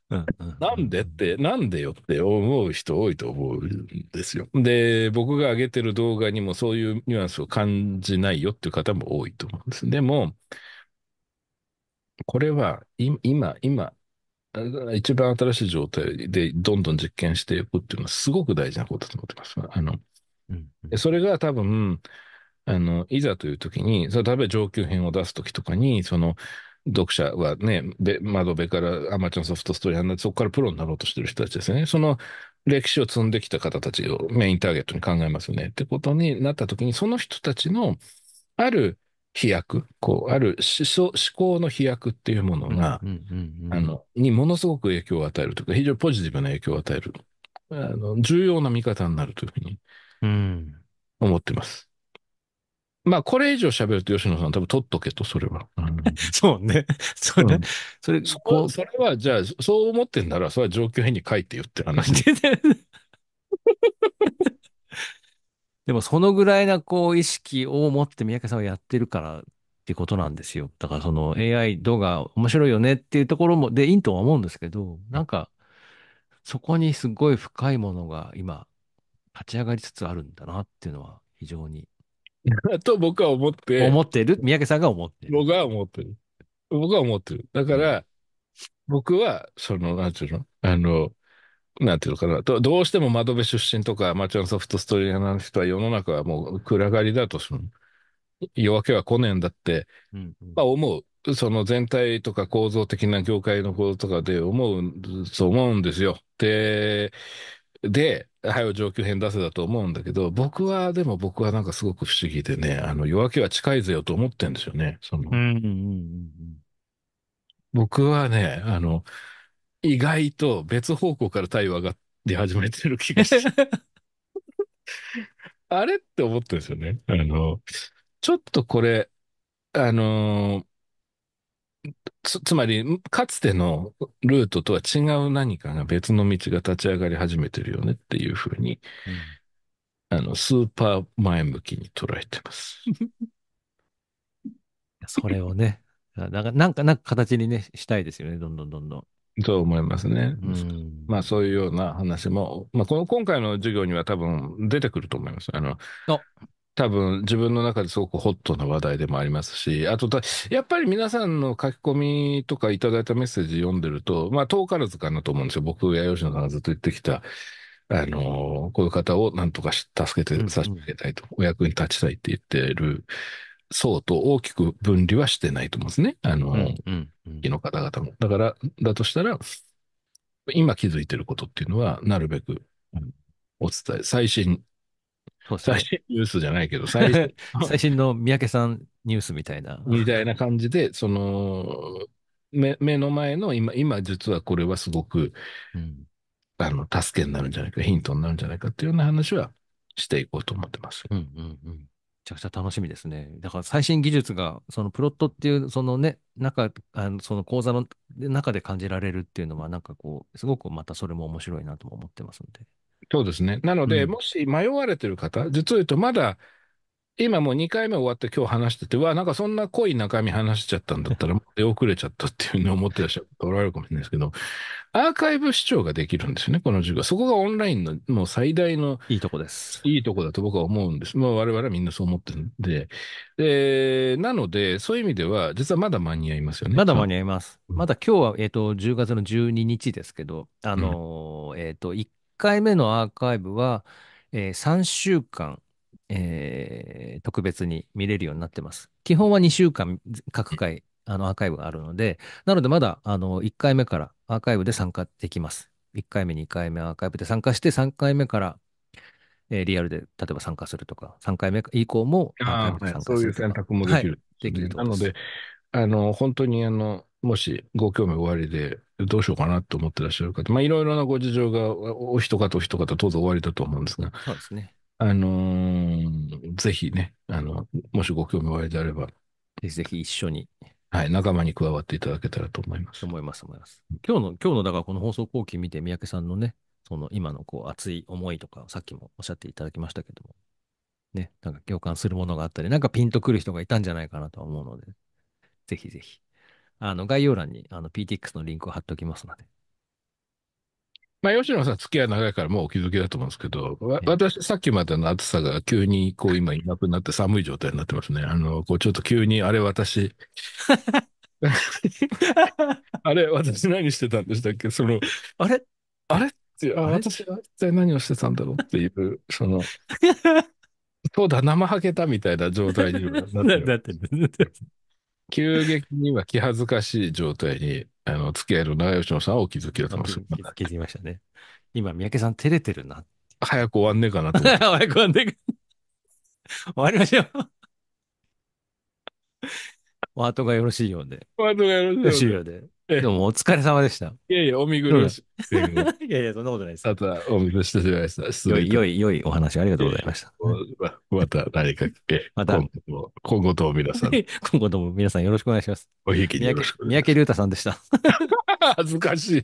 Speaker 2: なんでって、なんでよって思う人多いと思うんですよ。で、僕が上げてる動画にもそういうニュアンスを感じないよっていう方も多いと思うんです。でも、これは今、今、一番新しい状態でどんどん実験していくっていうのはすごく大事なことだと思ってます。あの、それが多分、あの、いざという時に、例えば上級編を出す時とかに、その、読者はね、窓辺からアマチュアソフトストーリーになって、そこからプロになろうとしてる人たちですね。その歴史を積んできた方たちをメインターゲットに考えますよね。ってことになった時に、その人たちのある飛躍、こう、ある思想、思考の飛躍っていうものが、あの、にものすごく影響を与えるというか、非常にポジティブな影響を与える、あの重要な見方になるというふうに思ってます。まあ、これ以上喋ると吉野さん多分取っとけと、それは。うん、そうね。そうん、それ、そこ、それは、じゃあ、そう思ってんなら、それは状況変に書いてよって話で。
Speaker 1: でも、そのぐらいな、こう、意識を持って三宅さんはやってるからってことなんですよ。だから、その AI 動画面白いよねっていうところも、で、いいとは思うんですけど、なんか、そこにすごい深いものが今、立ち上がりつつあるんだなっていうのは、非常に
Speaker 2: と僕は思って、思
Speaker 1: ってる三宅
Speaker 2: さんが思ってる。僕は思ってる。僕は思ってる。だから、僕は、その、なんていうのあの、なんていうのかな。どどうしても窓辺出身とか、アマチュアのソフトストーリーの人は世の中はもう暗がりだと、その、夜明けは来ねえんだって、うんうんまあ思う。その全体とか構造的な業界のこととかで思う、そう思うんですよ。で、で、はよ上級編出せだと思うんだけど、僕は、でも僕はなんかすごく不思議でね、あの、夜明けは近いぜよと思ってんですよね。その、僕はね、あの、意外と別方向から太陽上がり始めてる気がして。あれって思ってるんですよね。あの、ちょっとこれ、あのーつ、つまり、かつてのルートとは違う何かが別の道が立ち上がり始めてるよねっていうふうに、ん、あの、スーパー前向きに捉えてます。それをね、なんか、なんか、なんか形にね、したいですよね、どんどんどんどん。と思いますね。うん、まあそういうような話も、まあこの今回の授業には多分出てくると思います。あの、多分自分の中ですごくホットな話題でもありますし、あとやっぱり皆さんの書き込みとかいただいたメッセージ読んでると、まあ遠からずかなと思うんですよ。僕や吉野さんがずっと言ってきた、あのこういう方をなんとか助けて差し上げたいと、うんうん、お役に立ちたいって言ってる層と大きく分離はしてないと思うんですね。あのー、うんうん、の方々も。だから、だとしたら、今気づいてることっていうのは、なるべくお伝え、最新最新ニュースじゃないけど、最新 最
Speaker 1: 新の三宅さんニュースみたい
Speaker 2: な。みたいな感じで、その、目目の前の今、今実はこれはすごく、うん、あの、助けになるんじゃないか、ヒントになるんじゃないかっていうような話はしていこうと思ってます。うんうんうん。め
Speaker 1: ちゃくちゃ楽しみですね。だから最新技術が、そのプロットっていう、そのね、中、あのその講座の中で感じられるっていうのは、
Speaker 2: なんかこう、すごくまたそれも面白いなとも思ってますんで。そうですね。なので、うんもし迷われてる方、実を言うとまだ、今もう2回目終わって今日話してて、わなんかそんな濃い中身話しちゃったんだったら、出遅れちゃったっていうふうに思ってらっしゃる方おられるかもしれないですけど、アーカイブ視聴ができるんですよね、この授業。そこがオンラインのもう最大のいいとこです。いいとこだと僕は思うんです。まあ我々はみんなそう思ってるんで。で、なので、そういう意味では、実はまだ間に合いますよね。まだ間に
Speaker 1: 合います。まだ今日は、えっと、10月の12日ですけど、あのーえっと、1回目のアーカイブは、えー、3週間、えー、特別に見れるようになってます。基本は2週間各回あのアーカイブがあるので、なのでまだあの1回目からアーカイブで参加できます。1回目、2回目アーカイブで参加して、3回目から、えー、リアルで例えば参加するとか、3回目以降もアーカイブで参加するとか。そういう選択もできる、はい、できるとなので、
Speaker 2: あの、本当にあの、もしご興味おありで、どうしようかなと思ってらっしゃる方、まあ、いろいろなご事情がお一方お一方当然おありだと思うんですが、そうですね。あのー、ぜひね、あの、もしご興味おありであれば、ぜひぜひ一緒に。はい、仲間に加わっていただけたらと思います。思います、思います。
Speaker 1: 今日の、今日の、だからこの放送後期見て、三宅さんのね、その今のこう熱い思いとか、さっきもおっしゃっていただきましたけども、ね、なんか共感するものがあったり、なんかピンとくる人がいたんじゃないかなと思うので、ぜひぜひ。あの、概要欄にあの PTX のリンクを貼っておきますので。
Speaker 2: まあ、吉野さん、付き合い長いからもうお気づきだと思うんですけど、わ私、さっきまでの暑さが急に、こう、今いなくなって寒い状態になってますね。あの、こう、ちょっと急に、あれ、私、あれ、私何してたんでしたっけその、あれあれってあ、あ私は一体何をしてたんだろうっていう、その、そうだ、生ハゲたみたいな状態になってなってる。急激には気恥ずかしい状態に、あの、付き合える長吉野さんはお気づきだと思います。気づきましたね。今、三宅さん照れてるな。早く終わんねえかなって。早く終わんねえか。
Speaker 1: 終わりましょう。ワードがよろしいようで。
Speaker 2: ワードがよろしいよ
Speaker 1: うで。どうもお疲れ様でした。
Speaker 2: いやいや、お見苦しいいやいや、そんなことないです。あとはお見苦しいまし良い、良
Speaker 1: い、良いお話ありがとうございました。また何か、えまた今後とも、今後とも皆さん、今後とも皆さんよろしくお願いします。おひきに三よろしく宅お願いし宅隆太さんでした。
Speaker 2: 恥ずかしい。